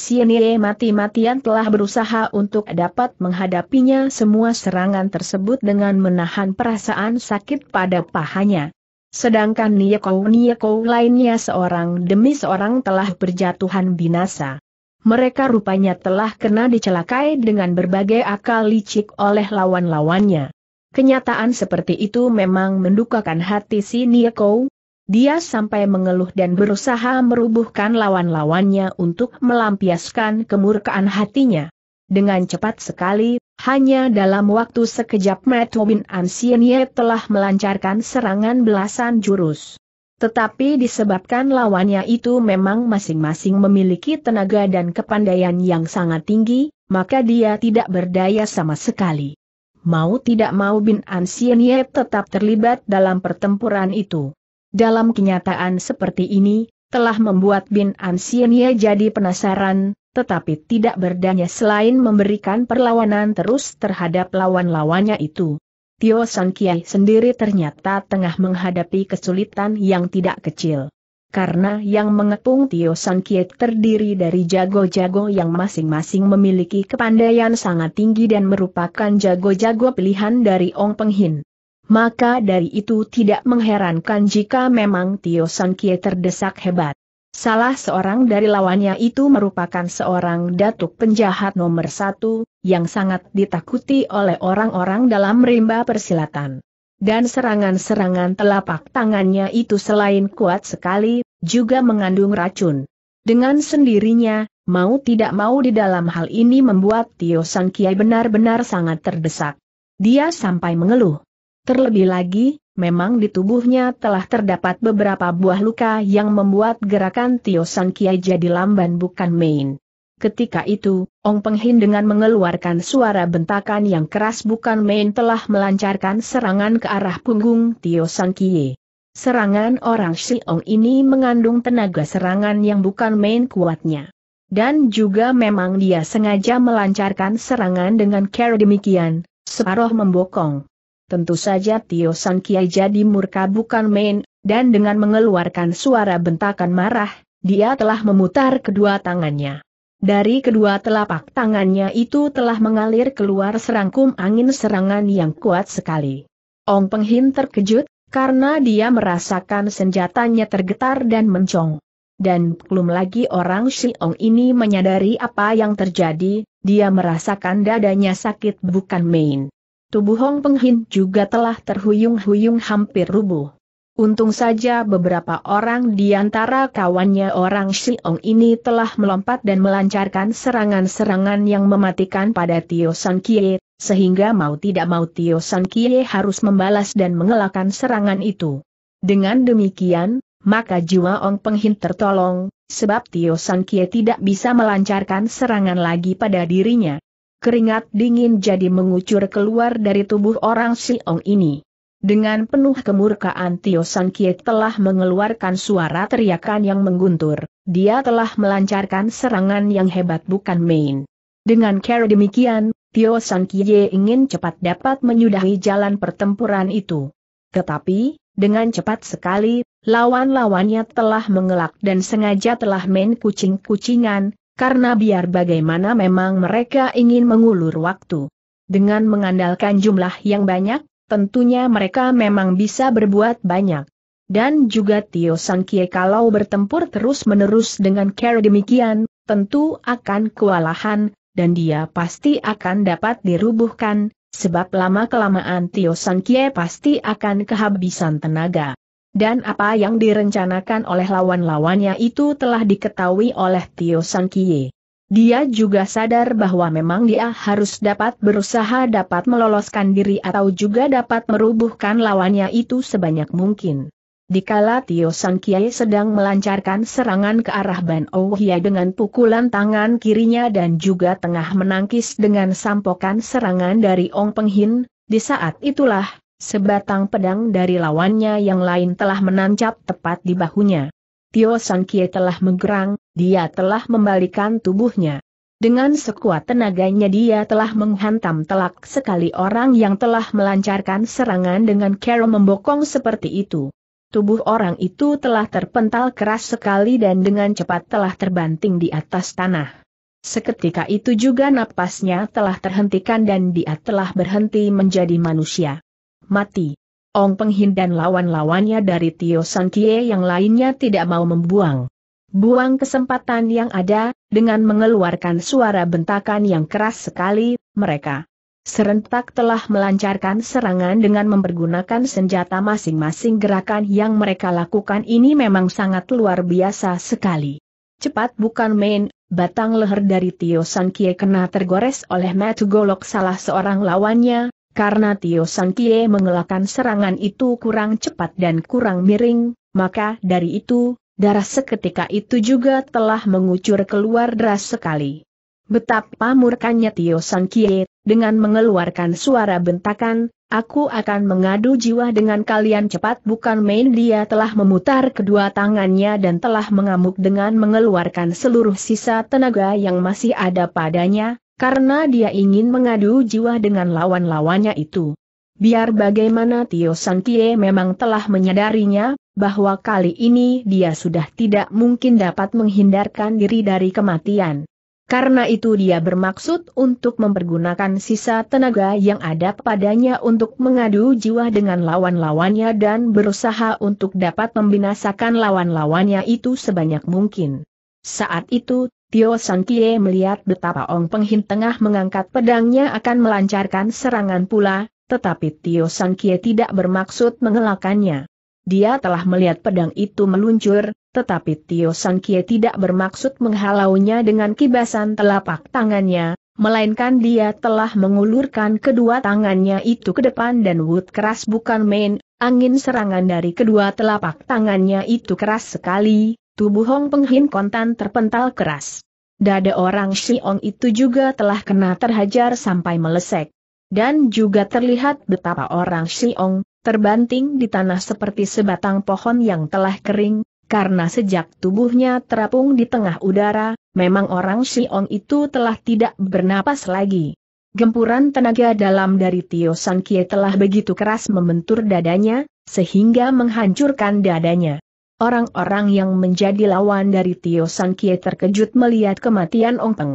mati-matian telah berusaha untuk dapat menghadapinya semua serangan tersebut dengan menahan perasaan sakit pada pahanya. Sedangkan Niekou-Niekou lainnya seorang demi seorang telah berjatuhan binasa. Mereka rupanya telah kena dicelakai dengan berbagai akal licik oleh lawan-lawannya. Kenyataan seperti itu memang mendukakan hati si Niekou. Dia sampai mengeluh dan berusaha merubuhkan lawan-lawannya untuk melampiaskan kemurkaan hatinya. Dengan cepat sekali, hanya dalam waktu sekejap Metobin Ansienye telah melancarkan serangan belasan jurus. Tetapi disebabkan lawannya itu memang masing-masing memiliki tenaga dan kepandaian yang sangat tinggi, maka dia tidak berdaya sama sekali. Mau tidak mau Bin Ansienye tetap terlibat dalam pertempuran itu. Dalam kenyataan seperti ini, telah membuat Bin Ansienye jadi penasaran, tetapi tidak berdaya selain memberikan perlawanan terus terhadap lawan-lawannya itu. Tio San Kiai sendiri ternyata tengah menghadapi kesulitan yang tidak kecil. Karena yang mengepung Tio San Kiai terdiri dari jago-jago yang masing-masing memiliki kepandaian sangat tinggi dan merupakan jago-jago pilihan dari Ong Peng Hin. Maka dari itu tidak mengherankan jika memang Tio San Kie terdesak hebat. Salah seorang dari lawannya itu merupakan seorang datuk penjahat nomor satu, yang sangat ditakuti oleh orang-orang dalam rimba persilatan. Dan serangan-serangan telapak tangannya itu selain kuat sekali, juga mengandung racun. Dengan sendirinya, mau tidak mau di dalam hal ini membuat Tio Sang Kiai benar-benar sangat terdesak. Dia sampai mengeluh. Terlebih lagi, memang di tubuhnya telah terdapat beberapa buah luka yang membuat gerakan Tio San Kiai jadi lamban bukan main. Ketika itu, Ong Penghin dengan mengeluarkan suara bentakan yang keras bukan main telah melancarkan serangan ke arah punggung Tio San Kie. Serangan orang Si Ong ini mengandung tenaga serangan yang bukan main kuatnya. Dan juga memang dia sengaja melancarkan serangan dengan cara demikian, separuh membokong, Tentu saja Tio Sang Kiai jadi murka bukan main, dan dengan mengeluarkan suara bentakan marah, dia telah memutar kedua tangannya. Dari kedua telapak tangannya itu telah mengalir keluar serangkum angin serangan yang kuat sekali. Ong Penghin terkejut, karena dia merasakan senjatanya tergetar dan mencong. Dan belum lagi orang Ong ini menyadari apa yang terjadi, dia merasakan dadanya sakit bukan main. Tubuh Hong Penghin juga telah terhuyung-huyung hampir rubuh. Untung saja beberapa orang di antara kawannya orang Shiong ini telah melompat dan melancarkan serangan-serangan yang mematikan pada Tio San Kie, sehingga mau tidak mau Tio San Kie harus membalas dan mengelakkan serangan itu. Dengan demikian, maka jiwa Ong Penghin tertolong, sebab Tio San Kie tidak bisa melancarkan serangan lagi pada dirinya keringat dingin jadi mengucur keluar dari tubuh orang Siong ini. Dengan penuh kemurkaan Tio San Kiet telah mengeluarkan suara teriakan yang mengguntur, dia telah melancarkan serangan yang hebat bukan main. Dengan cara demikian, Tio San Kie ingin cepat dapat menyudahi jalan pertempuran itu. Tetapi, dengan cepat sekali, lawan-lawannya telah mengelak dan sengaja telah main kucing-kucingan, karena biar bagaimana memang mereka ingin mengulur waktu. Dengan mengandalkan jumlah yang banyak, tentunya mereka memang bisa berbuat banyak. Dan juga Tio San kalau bertempur terus-menerus dengan Care demikian, tentu akan kewalahan, dan dia pasti akan dapat dirubuhkan, sebab lama-kelamaan Tio San pasti akan kehabisan tenaga. Dan apa yang direncanakan oleh lawan-lawannya itu telah diketahui oleh Tio San Kie. Dia juga sadar bahwa memang dia harus dapat berusaha dapat meloloskan diri atau juga dapat merubuhkan lawannya itu sebanyak mungkin. Dikala Tio San Kie sedang melancarkan serangan ke arah Ban Oh Hia dengan pukulan tangan kirinya dan juga tengah menangkis dengan sampokan serangan dari Ong Penghin, di saat itulah, Sebatang pedang dari lawannya yang lain telah menancap tepat di bahunya. Tio San Kie telah menggerang, dia telah membalikan tubuhnya. Dengan sekuat tenaganya dia telah menghantam telak sekali orang yang telah melancarkan serangan dengan cara membokong seperti itu. Tubuh orang itu telah terpental keras sekali dan dengan cepat telah terbanting di atas tanah. Seketika itu juga napasnya telah terhentikan dan dia telah berhenti menjadi manusia mati. Ong Penghin dan lawan-lawannya dari Tio San Kie yang lainnya tidak mau membuang. Buang kesempatan yang ada, dengan mengeluarkan suara bentakan yang keras sekali, mereka serentak telah melancarkan serangan dengan mempergunakan senjata masing-masing gerakan yang mereka lakukan ini memang sangat luar biasa sekali. Cepat bukan main, batang leher dari Tio San Kie kena tergores oleh matu golok salah seorang lawannya, karena Tio Kie mengelakkan serangan itu kurang cepat dan kurang miring, maka dari itu, darah seketika itu juga telah mengucur keluar deras sekali. Betapa murkanya Tio Kie, dengan mengeluarkan suara bentakan, Aku akan mengadu jiwa dengan kalian cepat bukan main dia telah memutar kedua tangannya dan telah mengamuk dengan mengeluarkan seluruh sisa tenaga yang masih ada padanya, karena dia ingin mengadu jiwa dengan lawan-lawannya itu. Biar bagaimana Tio San memang telah menyadarinya, bahwa kali ini dia sudah tidak mungkin dapat menghindarkan diri dari kematian. Karena itu dia bermaksud untuk mempergunakan sisa tenaga yang ada padanya untuk mengadu jiwa dengan lawan-lawannya dan berusaha untuk dapat membinasakan lawan-lawannya itu sebanyak mungkin. Saat itu, Tio San Kie melihat betapa Ong Penghin tengah mengangkat pedangnya akan melancarkan serangan pula, tetapi Tio San Kie tidak bermaksud mengelakannya. Dia telah melihat pedang itu meluncur, tetapi Tio San Kie tidak bermaksud menghalaunya dengan kibasan telapak tangannya, melainkan dia telah mengulurkan kedua tangannya itu ke depan dan wood keras bukan main, angin serangan dari kedua telapak tangannya itu keras sekali, tubuh Hong Penghin kontan terpental keras. Dada orang Xiong itu juga telah kena terhajar sampai melesek. Dan juga terlihat betapa orang Xiong terbanting di tanah seperti sebatang pohon yang telah kering, karena sejak tubuhnya terapung di tengah udara, memang orang Xiong itu telah tidak bernapas lagi. Gempuran tenaga dalam dari Tio San Kie telah begitu keras membentur dadanya, sehingga menghancurkan dadanya. Orang-orang yang menjadi lawan dari Tio San Kie terkejut melihat kematian Ong Peng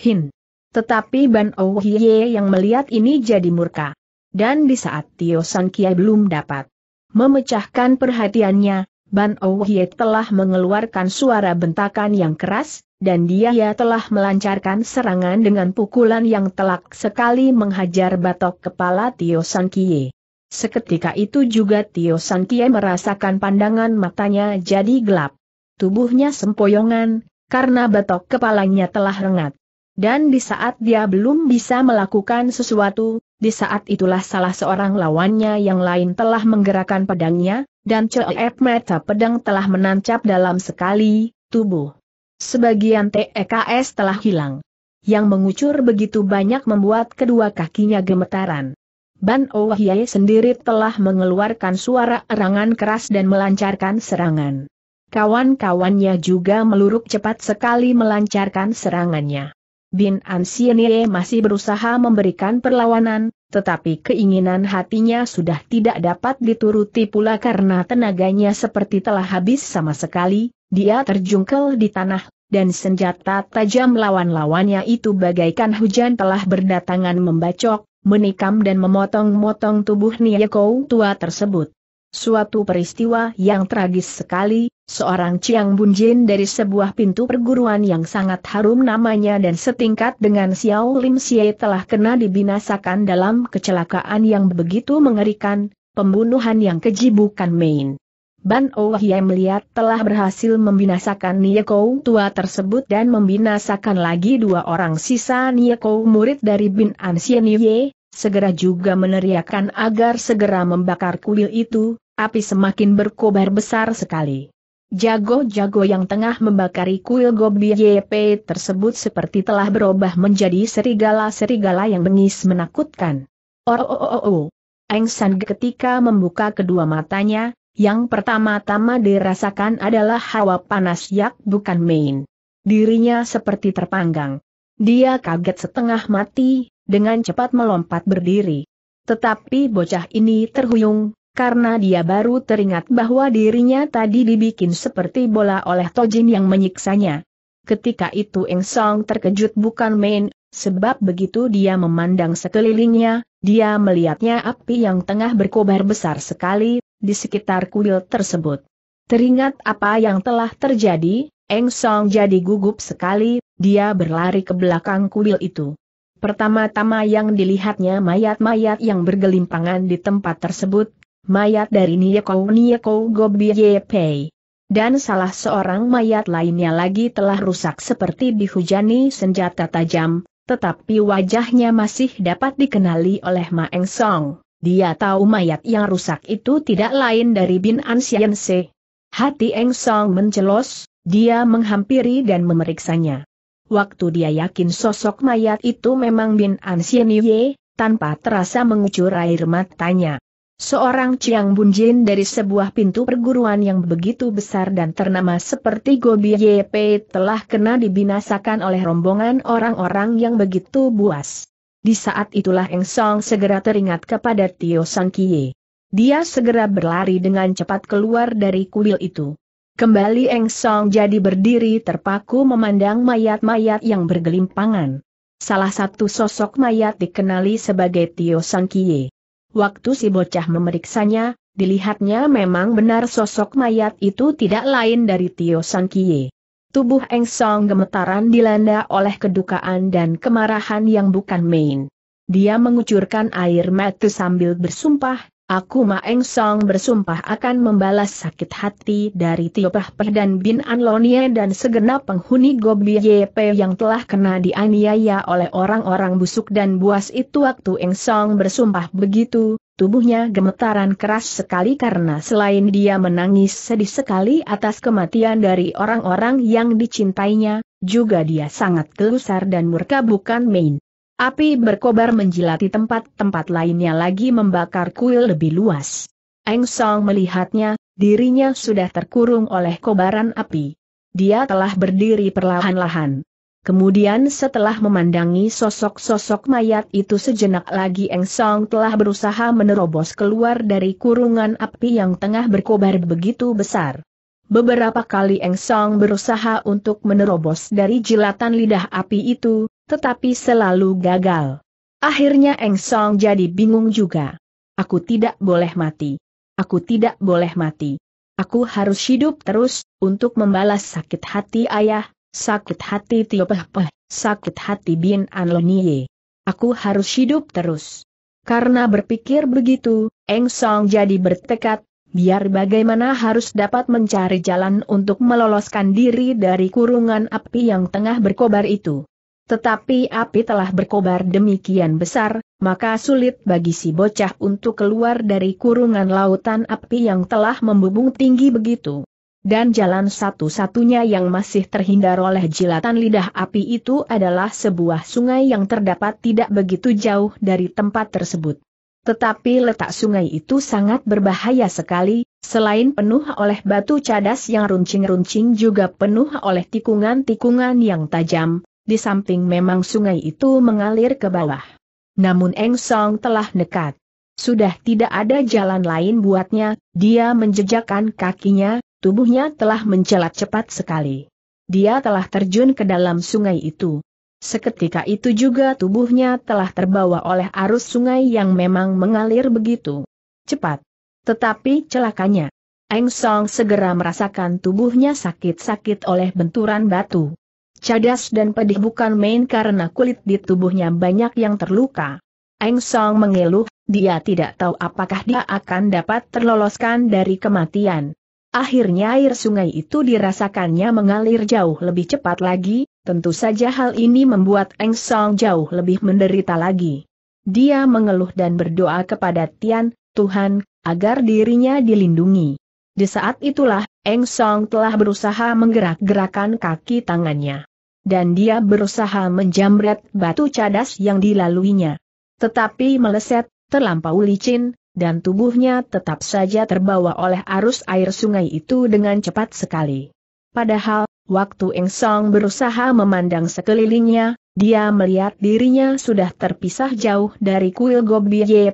Hin. Tetapi Ban O oh Hie yang melihat ini jadi murka. Dan di saat Tio San Kie belum dapat memecahkan perhatiannya, Ban O oh Hie telah mengeluarkan suara bentakan yang keras, dan dia ya telah melancarkan serangan dengan pukulan yang telak sekali menghajar batok kepala Tio San Kie. Seketika itu juga Tio Kie merasakan pandangan matanya jadi gelap. Tubuhnya sempoyongan, karena batok kepalanya telah rengat. Dan di saat dia belum bisa melakukan sesuatu, di saat itulah salah seorang lawannya yang lain telah menggerakkan pedangnya, dan ceep mata pedang telah menancap dalam sekali, tubuh. Sebagian TEKS telah hilang. Yang mengucur begitu banyak membuat kedua kakinya gemetaran. Ban Ohiai oh sendiri telah mengeluarkan suara erangan keras dan melancarkan serangan. Kawan-kawannya juga meluruk cepat sekali melancarkan serangannya. Bin Ansienie masih berusaha memberikan perlawanan, tetapi keinginan hatinya sudah tidak dapat dituruti pula karena tenaganya seperti telah habis sama sekali, dia terjungkel di tanah, dan senjata tajam lawan-lawannya itu bagaikan hujan telah berdatangan membacok, menikam dan memotong-motong tubuh Nieko tua tersebut. Suatu peristiwa yang tragis sekali, seorang Chiang Bunjin dari sebuah pintu perguruan yang sangat harum namanya dan setingkat dengan Xiao Lim Xie telah kena dibinasakan dalam kecelakaan yang begitu mengerikan, pembunuhan yang keji bukan main. Ban Oh Hye melihat telah berhasil membinasakan Nieko tua tersebut dan membinasakan lagi dua orang sisa Nieko murid dari Bin An Xie segera juga meneriakkan agar segera membakar kuil itu, api semakin berkobar besar sekali. Jago-jago yang tengah membakari kuil Gobi YP tersebut seperti telah berubah menjadi serigala-serigala yang bengis menakutkan. Oh, oh, oh, oh. oh. Eng San ketika membuka kedua matanya, yang pertama-tama dirasakan adalah hawa panas yak bukan main. Dirinya seperti terpanggang. Dia kaget setengah mati, dengan cepat melompat berdiri. Tetapi bocah ini terhuyung, karena dia baru teringat bahwa dirinya tadi dibikin seperti bola oleh Tojin yang menyiksanya. Ketika itu Eng Song terkejut bukan main, sebab begitu dia memandang sekelilingnya, dia melihatnya api yang tengah berkobar besar sekali, di sekitar kuil tersebut. Teringat apa yang telah terjadi, Eng Song jadi gugup sekali, dia berlari ke belakang kuil itu. Pertama-tama yang dilihatnya mayat-mayat yang bergelimpangan di tempat tersebut, mayat dari Niyeko Niyeko Gobi Yepei. Dan salah seorang mayat lainnya lagi telah rusak seperti dihujani senjata tajam, tetapi wajahnya masih dapat dikenali oleh Maeng Song. Dia tahu mayat yang rusak itu tidak lain dari Bin An Hati Eng Song mencelos, dia menghampiri dan memeriksanya. Waktu dia yakin sosok mayat itu memang Bin Ansien Yue, tanpa terasa mengucur air matanya. Seorang Chiang Bunjin dari sebuah pintu perguruan yang begitu besar dan ternama seperti Gobi Ye YP telah kena dibinasakan oleh rombongan orang-orang yang begitu buas. Di saat itulah Eng Song segera teringat kepada Tio Sang Kie. Dia segera berlari dengan cepat keluar dari kuil itu. Kembali Eng Song jadi berdiri terpaku memandang mayat-mayat yang bergelimpangan. Salah satu sosok mayat dikenali sebagai Tio San Kie. Waktu si bocah memeriksanya, dilihatnya memang benar sosok mayat itu tidak lain dari Tio San Kie. Tubuh Eng Song gemetaran dilanda oleh kedukaan dan kemarahan yang bukan main. Dia mengucurkan air mata sambil bersumpah, Aku Maeng Song bersumpah akan membalas sakit hati dari Tio Pah dan Bin An Lonie dan segenap penghuni Gobi YP yang telah kena dianiaya oleh orang-orang busuk dan buas itu waktu Eng Song bersumpah begitu, tubuhnya gemetaran keras sekali karena selain dia menangis sedih sekali atas kematian dari orang-orang yang dicintainya, juga dia sangat gelusar dan murka bukan main. Api berkobar menjilati tempat-tempat lainnya lagi membakar kuil lebih luas. Eng Song melihatnya, dirinya sudah terkurung oleh kobaran api. Dia telah berdiri perlahan-lahan. Kemudian setelah memandangi sosok-sosok mayat itu sejenak lagi Eng Song telah berusaha menerobos keluar dari kurungan api yang tengah berkobar begitu besar. Beberapa kali Eng Song berusaha untuk menerobos dari jilatan lidah api itu, tetapi selalu gagal. Akhirnya Eng Song jadi bingung juga. Aku tidak boleh mati. Aku tidak boleh mati. Aku harus hidup terus, untuk membalas sakit hati ayah, sakit hati Tio Peh Peh, sakit hati Bin An Lonie. Aku harus hidup terus. Karena berpikir begitu, Eng Song jadi bertekad, biar bagaimana harus dapat mencari jalan untuk meloloskan diri dari kurungan api yang tengah berkobar itu. Tetapi api telah berkobar demikian besar, maka sulit bagi si bocah untuk keluar dari kurungan lautan api yang telah membubung tinggi begitu. Dan jalan satu-satunya yang masih terhindar oleh jilatan lidah api itu adalah sebuah sungai yang terdapat tidak begitu jauh dari tempat tersebut. Tetapi letak sungai itu sangat berbahaya sekali, selain penuh oleh batu cadas yang runcing-runcing juga penuh oleh tikungan-tikungan yang tajam, di samping memang sungai itu mengalir ke bawah. Namun Eng Song telah nekat. Sudah tidak ada jalan lain buatnya, dia menjejakkan kakinya, tubuhnya telah mencelat cepat sekali. Dia telah terjun ke dalam sungai itu. Seketika itu juga tubuhnya telah terbawa oleh arus sungai yang memang mengalir begitu cepat. Tetapi celakanya, Eng Song segera merasakan tubuhnya sakit-sakit oleh benturan batu. Cadas dan pedih bukan main karena kulit di tubuhnya banyak yang terluka. Eng Song mengeluh, dia tidak tahu apakah dia akan dapat terloloskan dari kematian. Akhirnya air sungai itu dirasakannya mengalir jauh lebih cepat lagi, tentu saja hal ini membuat Eng Song jauh lebih menderita lagi. Dia mengeluh dan berdoa kepada Tian, Tuhan, agar dirinya dilindungi. Di saat itulah, Eng Song telah berusaha menggerak-gerakan kaki tangannya. Dan dia berusaha menjamret batu cadas yang dilaluinya. Tetapi meleset, terlampau licin, dan tubuhnya tetap saja terbawa oleh arus air sungai itu dengan cepat sekali. Padahal, waktu Eng Song berusaha memandang sekelilingnya, dia melihat dirinya sudah terpisah jauh dari kuil Gobi Ye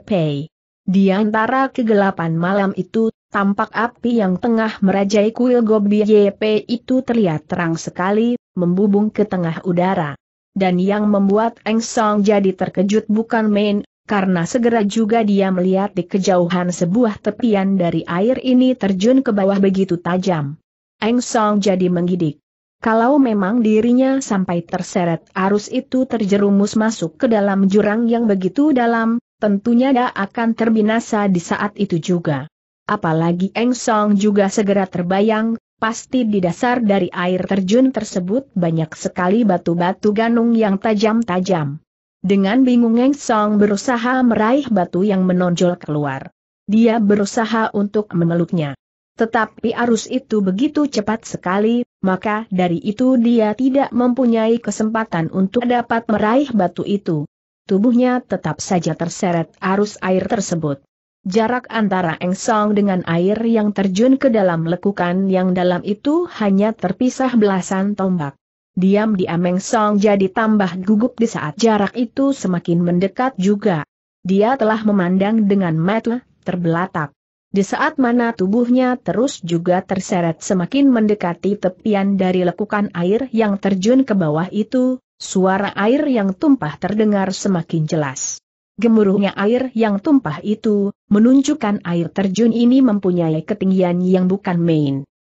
Di antara kegelapan malam itu, Tampak api yang tengah merajai kuil Gobi YP itu terlihat terang sekali, membubung ke tengah udara. Dan yang membuat Eng Song jadi terkejut bukan main, karena segera juga dia melihat di kejauhan sebuah tepian dari air ini terjun ke bawah begitu tajam. Eng Song jadi menggidik. Kalau memang dirinya sampai terseret arus itu terjerumus masuk ke dalam jurang yang begitu dalam, tentunya dia akan terbinasa di saat itu juga apalagi Eng Song juga segera terbayang, pasti di dasar dari air terjun tersebut banyak sekali batu-batu ganung yang tajam-tajam. Dengan bingung Eng Song berusaha meraih batu yang menonjol keluar. Dia berusaha untuk memeluknya. Tetapi arus itu begitu cepat sekali, maka dari itu dia tidak mempunyai kesempatan untuk dapat meraih batu itu. Tubuhnya tetap saja terseret arus air tersebut. Jarak antara Eng Song dengan air yang terjun ke dalam lekukan yang dalam itu hanya terpisah belasan tombak. Diam-diam Eng Song jadi tambah gugup di saat jarak itu semakin mendekat juga. Dia telah memandang dengan mata terbelatak. Di saat mana tubuhnya terus juga terseret semakin mendekati tepian dari lekukan air yang terjun ke bawah itu, suara air yang tumpah terdengar semakin jelas. Gemuruhnya air yang tumpah itu, menunjukkan air terjun ini mempunyai ketinggian yang bukan main.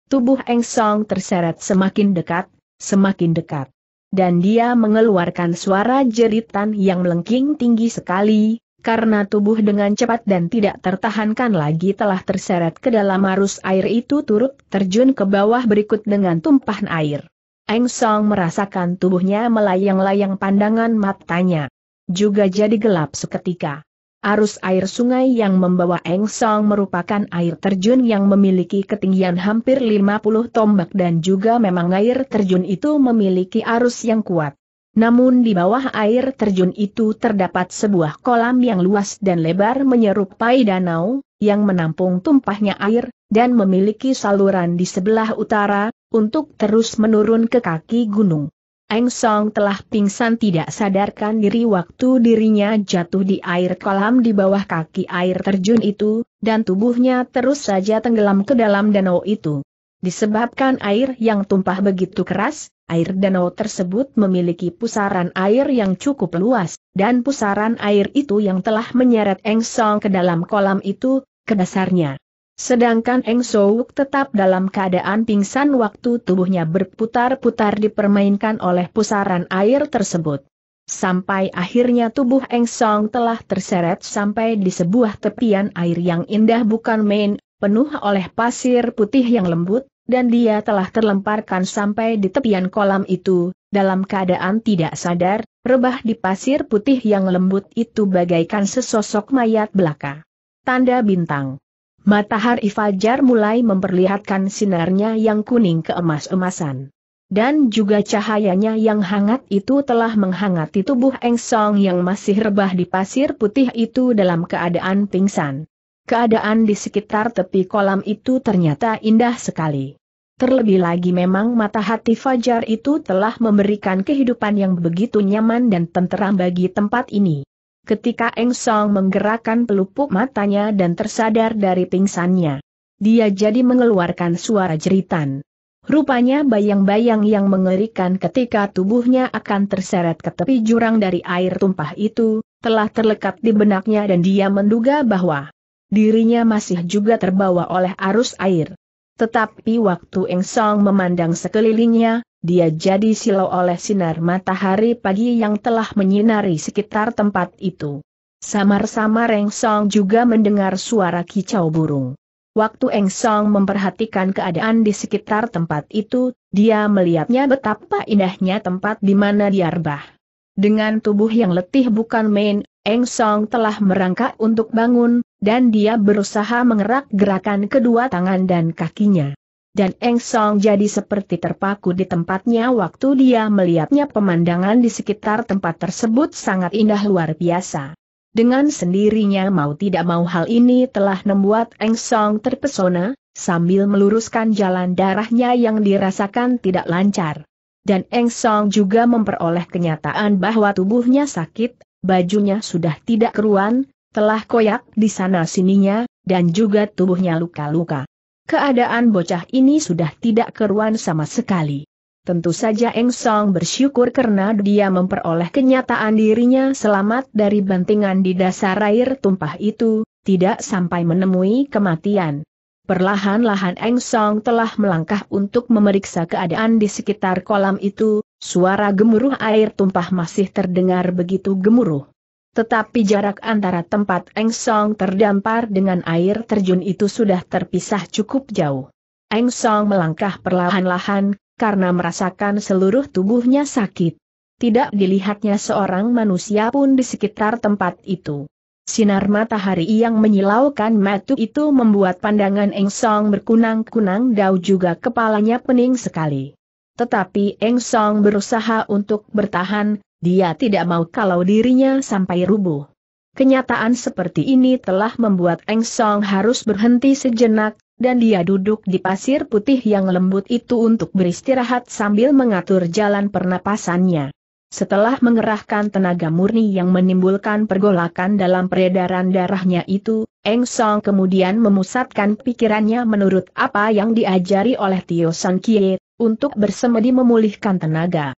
Tubuh Eng Song terseret semakin dekat, semakin dekat. Dan dia mengeluarkan suara jeritan yang melengking tinggi sekali, karena tubuh dengan cepat dan tidak tertahankan lagi telah terseret ke dalam arus air itu turut terjun ke bawah berikut dengan tumpahan air. Eng Song merasakan tubuhnya melayang-layang pandangan matanya juga jadi gelap seketika. Arus air sungai yang membawa Eng Song merupakan air terjun yang memiliki ketinggian hampir 50 tombak dan juga memang air terjun itu memiliki arus yang kuat. Namun di bawah air terjun itu terdapat sebuah kolam yang luas dan lebar menyerupai danau, yang menampung tumpahnya air, dan memiliki saluran di sebelah utara, untuk terus menurun ke kaki gunung. Eng Song telah pingsan tidak sadarkan diri waktu dirinya jatuh di air kolam di bawah kaki air terjun itu, dan tubuhnya terus saja tenggelam ke dalam danau itu. Disebabkan air yang tumpah begitu keras, air danau tersebut memiliki pusaran air yang cukup luas, dan pusaran air itu yang telah menyeret Eng Song ke dalam kolam itu, ke dasarnya. Sedangkan Eng Souk tetap dalam keadaan pingsan waktu tubuhnya berputar-putar dipermainkan oleh pusaran air tersebut. Sampai akhirnya tubuh Eng Song telah terseret sampai di sebuah tepian air yang indah bukan main, penuh oleh pasir putih yang lembut, dan dia telah terlemparkan sampai di tepian kolam itu, dalam keadaan tidak sadar, rebah di pasir putih yang lembut itu bagaikan sesosok mayat belaka. Tanda bintang Matahari fajar mulai memperlihatkan sinarnya yang kuning keemas-emasan. Dan juga cahayanya yang hangat itu telah menghangati tubuh Eng Song yang masih rebah di pasir putih itu dalam keadaan pingsan. Keadaan di sekitar tepi kolam itu ternyata indah sekali. Terlebih lagi memang matahari fajar itu telah memberikan kehidupan yang begitu nyaman dan tenteram bagi tempat ini ketika Eng Song menggerakkan pelupuk matanya dan tersadar dari pingsannya. Dia jadi mengeluarkan suara jeritan. Rupanya bayang-bayang yang mengerikan ketika tubuhnya akan terseret ke tepi jurang dari air tumpah itu, telah terlekat di benaknya dan dia menduga bahwa dirinya masih juga terbawa oleh arus air. Tetapi waktu Eng Song memandang sekelilingnya, dia jadi silau oleh sinar matahari pagi yang telah menyinari sekitar tempat itu. Samar-samar Eng Song juga mendengar suara kicau burung. Waktu Eng Song memperhatikan keadaan di sekitar tempat itu, dia melihatnya betapa indahnya tempat di mana dia rebah. Dengan tubuh yang letih bukan main, Eng Song telah merangkak untuk bangun, dan dia berusaha mengerak gerakan kedua tangan dan kakinya dan Eng Song jadi seperti terpaku di tempatnya waktu dia melihatnya pemandangan di sekitar tempat tersebut sangat indah luar biasa. Dengan sendirinya mau tidak mau hal ini telah membuat Eng Song terpesona, sambil meluruskan jalan darahnya yang dirasakan tidak lancar. Dan Eng Song juga memperoleh kenyataan bahwa tubuhnya sakit, bajunya sudah tidak keruan, telah koyak di sana sininya, dan juga tubuhnya luka-luka. Keadaan bocah ini sudah tidak keruan sama sekali. Tentu saja Eng Song bersyukur karena dia memperoleh kenyataan dirinya selamat dari bantingan di dasar air tumpah itu, tidak sampai menemui kematian. Perlahan-lahan Eng Song telah melangkah untuk memeriksa keadaan di sekitar kolam itu, suara gemuruh air tumpah masih terdengar begitu gemuruh tetapi jarak antara tempat Eng Song terdampar dengan air terjun itu sudah terpisah cukup jauh. Eng Song melangkah perlahan-lahan, karena merasakan seluruh tubuhnya sakit. Tidak dilihatnya seorang manusia pun di sekitar tempat itu. Sinar matahari yang menyilaukan matu itu membuat pandangan Eng Song berkunang-kunang dau juga kepalanya pening sekali. Tetapi Eng Song berusaha untuk bertahan, dia tidak mau kalau dirinya sampai rubuh. Kenyataan seperti ini telah membuat Eng Song harus berhenti sejenak, dan dia duduk di pasir putih yang lembut itu untuk beristirahat sambil mengatur jalan pernapasannya. Setelah mengerahkan tenaga murni yang menimbulkan pergolakan dalam peredaran darahnya itu, Eng Song kemudian memusatkan pikirannya menurut apa yang diajari oleh Tio San Kie, untuk bersemedi memulihkan tenaga.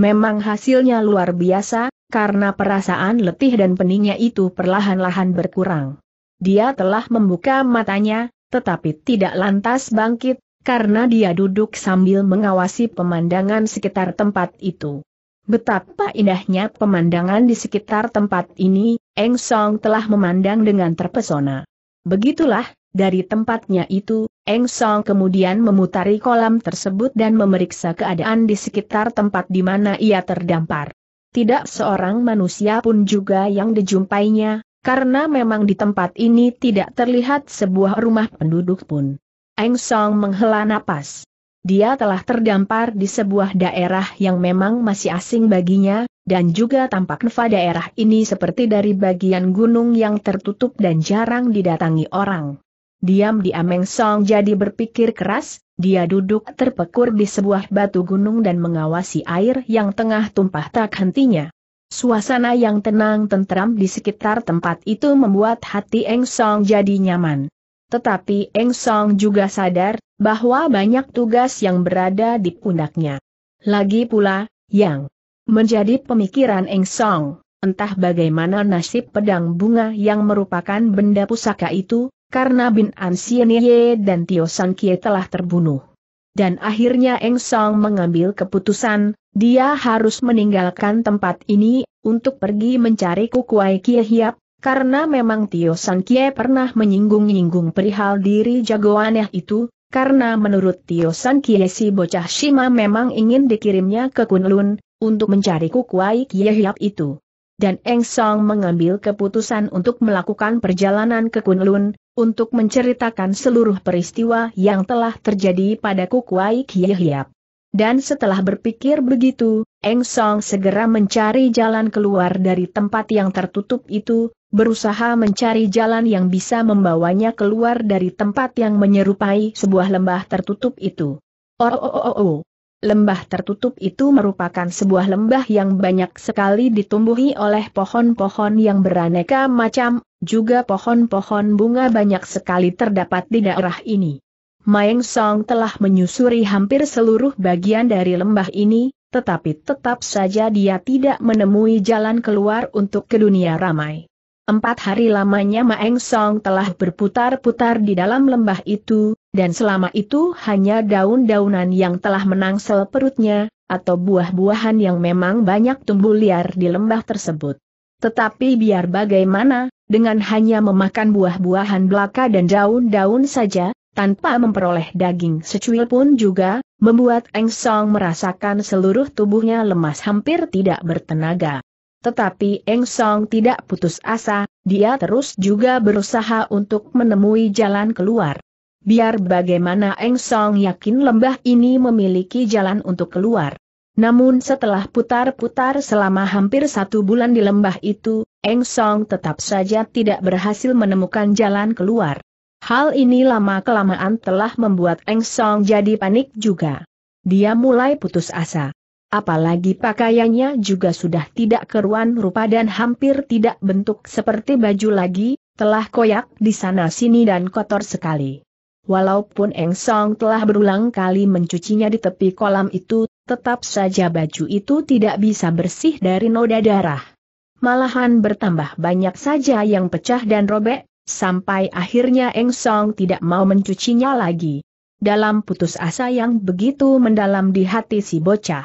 Memang hasilnya luar biasa, karena perasaan letih dan peningnya itu perlahan-lahan berkurang. Dia telah membuka matanya, tetapi tidak lantas bangkit, karena dia duduk sambil mengawasi pemandangan sekitar tempat itu. Betapa indahnya pemandangan di sekitar tempat ini, Eng Song telah memandang dengan terpesona. Begitulah, dari tempatnya itu, Eng Song kemudian memutari kolam tersebut dan memeriksa keadaan di sekitar tempat di mana ia terdampar. Tidak seorang manusia pun juga yang dijumpainya, karena memang di tempat ini tidak terlihat sebuah rumah penduduk pun. Eng Song menghela napas. Dia telah terdampar di sebuah daerah yang memang masih asing baginya, dan juga tampak nefa daerah ini seperti dari bagian gunung yang tertutup dan jarang didatangi orang. Diam-diam Meng Song jadi berpikir keras, dia duduk terpekur di sebuah batu gunung dan mengawasi air yang tengah tumpah tak hentinya. Suasana yang tenang tentram di sekitar tempat itu membuat hati Eng Song jadi nyaman. Tetapi Eng Song juga sadar bahwa banyak tugas yang berada di pundaknya. Lagi pula, yang menjadi pemikiran Eng Song, entah bagaimana nasib pedang bunga yang merupakan benda pusaka itu, karena Bin An dan Tio San telah terbunuh. Dan akhirnya Eng Song mengambil keputusan, dia harus meninggalkan tempat ini, untuk pergi mencari Kukuai Kie Hiap, karena memang Tio San Kie pernah menyinggung-nyinggung perihal diri jagoannya itu, karena menurut Tio San Kie si bocah Shima memang ingin dikirimnya ke Kunlun, untuk mencari Kukuai Kie Hiap itu dan Eng Song mengambil keputusan untuk melakukan perjalanan ke Kunlun, untuk menceritakan seluruh peristiwa yang telah terjadi pada Kukuai Hiap. Dan setelah berpikir begitu, Eng Song segera mencari jalan keluar dari tempat yang tertutup itu, berusaha mencari jalan yang bisa membawanya keluar dari tempat yang menyerupai sebuah lembah tertutup itu. Oh, oh, oh, oh, oh. Lembah tertutup itu merupakan sebuah lembah yang banyak sekali ditumbuhi oleh pohon-pohon yang beraneka macam, juga pohon-pohon bunga banyak sekali terdapat di daerah ini. Maeng Song telah menyusuri hampir seluruh bagian dari lembah ini, tetapi tetap saja dia tidak menemui jalan keluar untuk ke dunia ramai. Empat hari lamanya Maeng Song telah berputar-putar di dalam lembah itu, dan selama itu hanya daun-daunan yang telah menangsel perutnya, atau buah-buahan yang memang banyak tumbuh liar di lembah tersebut. Tetapi biar bagaimana, dengan hanya memakan buah-buahan belaka dan daun-daun saja, tanpa memperoleh daging secuil pun juga, membuat Eng Song merasakan seluruh tubuhnya lemas hampir tidak bertenaga. Tetapi Eng Song tidak putus asa, dia terus juga berusaha untuk menemui jalan keluar. Biar bagaimana Eng Song yakin lembah ini memiliki jalan untuk keluar. Namun setelah putar-putar selama hampir satu bulan di lembah itu, Eng Song tetap saja tidak berhasil menemukan jalan keluar. Hal ini lama-kelamaan telah membuat Eng Song jadi panik juga. Dia mulai putus asa. Apalagi pakaiannya juga sudah tidak keruan rupa dan hampir tidak bentuk seperti baju lagi, telah koyak di sana-sini dan kotor sekali. Walaupun Eng Song telah berulang kali mencucinya di tepi kolam itu, tetap saja baju itu tidak bisa bersih dari noda darah. Malahan bertambah banyak saja yang pecah dan robek, sampai akhirnya Eng Song tidak mau mencucinya lagi. Dalam putus asa yang begitu mendalam di hati si bocah.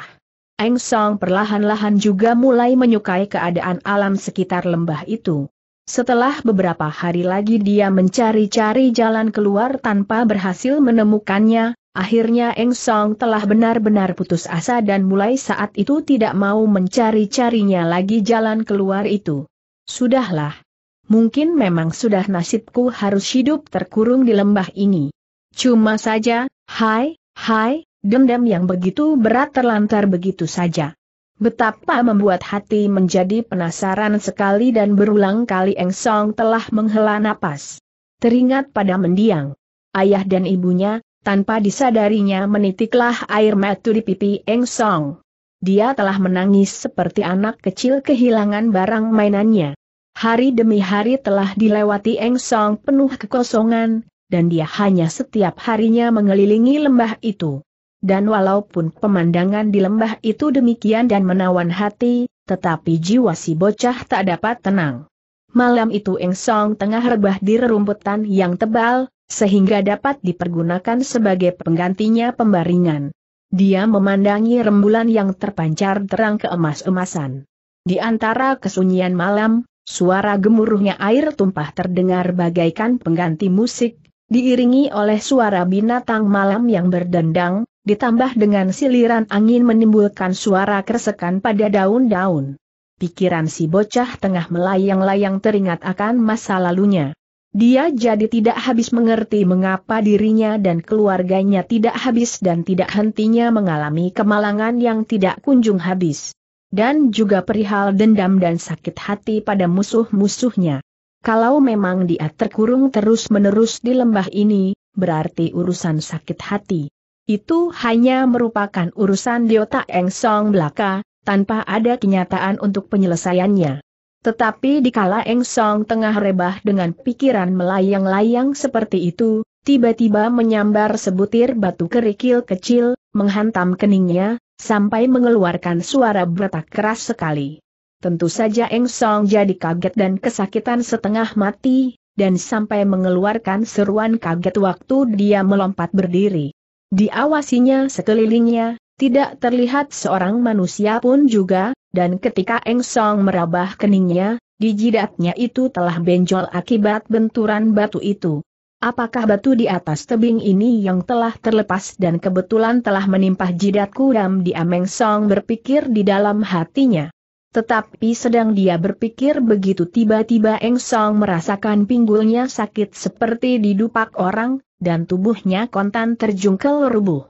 Eng Song perlahan-lahan juga mulai menyukai keadaan alam sekitar lembah itu. Setelah beberapa hari lagi dia mencari-cari jalan keluar tanpa berhasil menemukannya, Akhirnya Eng Song telah benar-benar putus asa dan mulai saat itu tidak mau mencari-carinya lagi jalan keluar itu. Sudahlah. Mungkin memang sudah nasibku harus hidup terkurung di lembah ini. Cuma saja, hai, hai, dendam yang begitu berat terlantar begitu saja. Betapa membuat hati menjadi penasaran sekali dan berulang kali Eng Song telah menghela napas. Teringat pada mendiang. Ayah dan ibunya, tanpa disadarinya menitiklah air mata di pipi Eng Song. Dia telah menangis seperti anak kecil kehilangan barang mainannya. Hari demi hari telah dilewati Eng Song penuh kekosongan, dan dia hanya setiap harinya mengelilingi lembah itu. Dan walaupun pemandangan di lembah itu demikian dan menawan hati, tetapi jiwa si bocah tak dapat tenang. Malam itu Eng Song tengah rebah di rerumputan yang tebal, sehingga dapat dipergunakan sebagai penggantinya pembaringan. Dia memandangi rembulan yang terpancar terang keemas-emasan. Di antara kesunyian malam, suara gemuruhnya air tumpah terdengar bagaikan pengganti musik, diiringi oleh suara binatang malam yang berdendang, ditambah dengan siliran angin menimbulkan suara kersekan pada daun-daun. Pikiran si bocah tengah melayang-layang teringat akan masa lalunya. Dia jadi tidak habis mengerti mengapa dirinya dan keluarganya tidak habis dan tidak hentinya mengalami kemalangan yang tidak kunjung habis. Dan juga perihal dendam dan sakit hati pada musuh-musuhnya. Kalau memang dia terkurung terus-menerus di lembah ini, berarti urusan sakit hati. Itu hanya merupakan urusan Diota Eng Song belaka, tanpa ada kenyataan untuk penyelesaiannya. Tetapi dikala Eng Song tengah rebah dengan pikiran melayang-layang seperti itu, tiba-tiba menyambar sebutir batu kerikil kecil, menghantam keningnya, sampai mengeluarkan suara beretak keras sekali. Tentu saja Eng Song jadi kaget dan kesakitan setengah mati, dan sampai mengeluarkan seruan kaget waktu dia melompat berdiri. Diawasinya sekelilingnya, tidak terlihat seorang manusia pun juga, dan ketika Eng Song merabah keningnya, di jidatnya itu telah benjol akibat benturan batu itu. Apakah batu di atas tebing ini yang telah terlepas dan kebetulan telah menimpa jidat kuram di Ameng Song berpikir di dalam hatinya. Tetapi sedang dia berpikir begitu tiba-tiba Eng Song merasakan pinggulnya sakit seperti didupak orang, dan tubuhnya kontan terjungkel rubuh.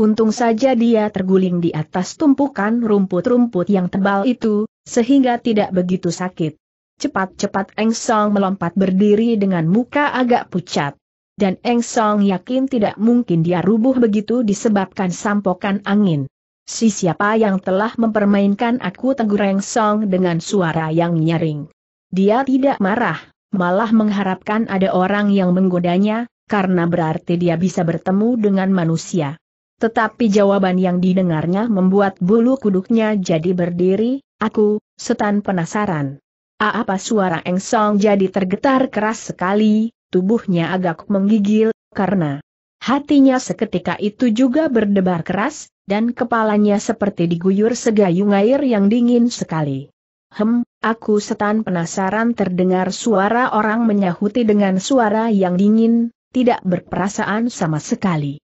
Untung saja dia terguling di atas tumpukan rumput-rumput yang tebal itu, sehingga tidak begitu sakit. Cepat-cepat Eng Song melompat berdiri dengan muka agak pucat. Dan Eng Song yakin tidak mungkin dia rubuh begitu disebabkan sampokan angin. Si siapa yang telah mempermainkan aku tegur Eng Song dengan suara yang nyaring. Dia tidak marah, malah mengharapkan ada orang yang menggodanya, karena berarti dia bisa bertemu dengan manusia. Tetapi jawaban yang didengarnya membuat bulu kuduknya jadi berdiri, aku, setan penasaran. A apa suara Eng Song jadi tergetar keras sekali, tubuhnya agak menggigil, karena hatinya seketika itu juga berdebar keras, dan kepalanya seperti diguyur segayung air yang dingin sekali. Hem, aku setan penasaran terdengar suara orang menyahuti dengan suara yang dingin, tidak berperasaan sama sekali.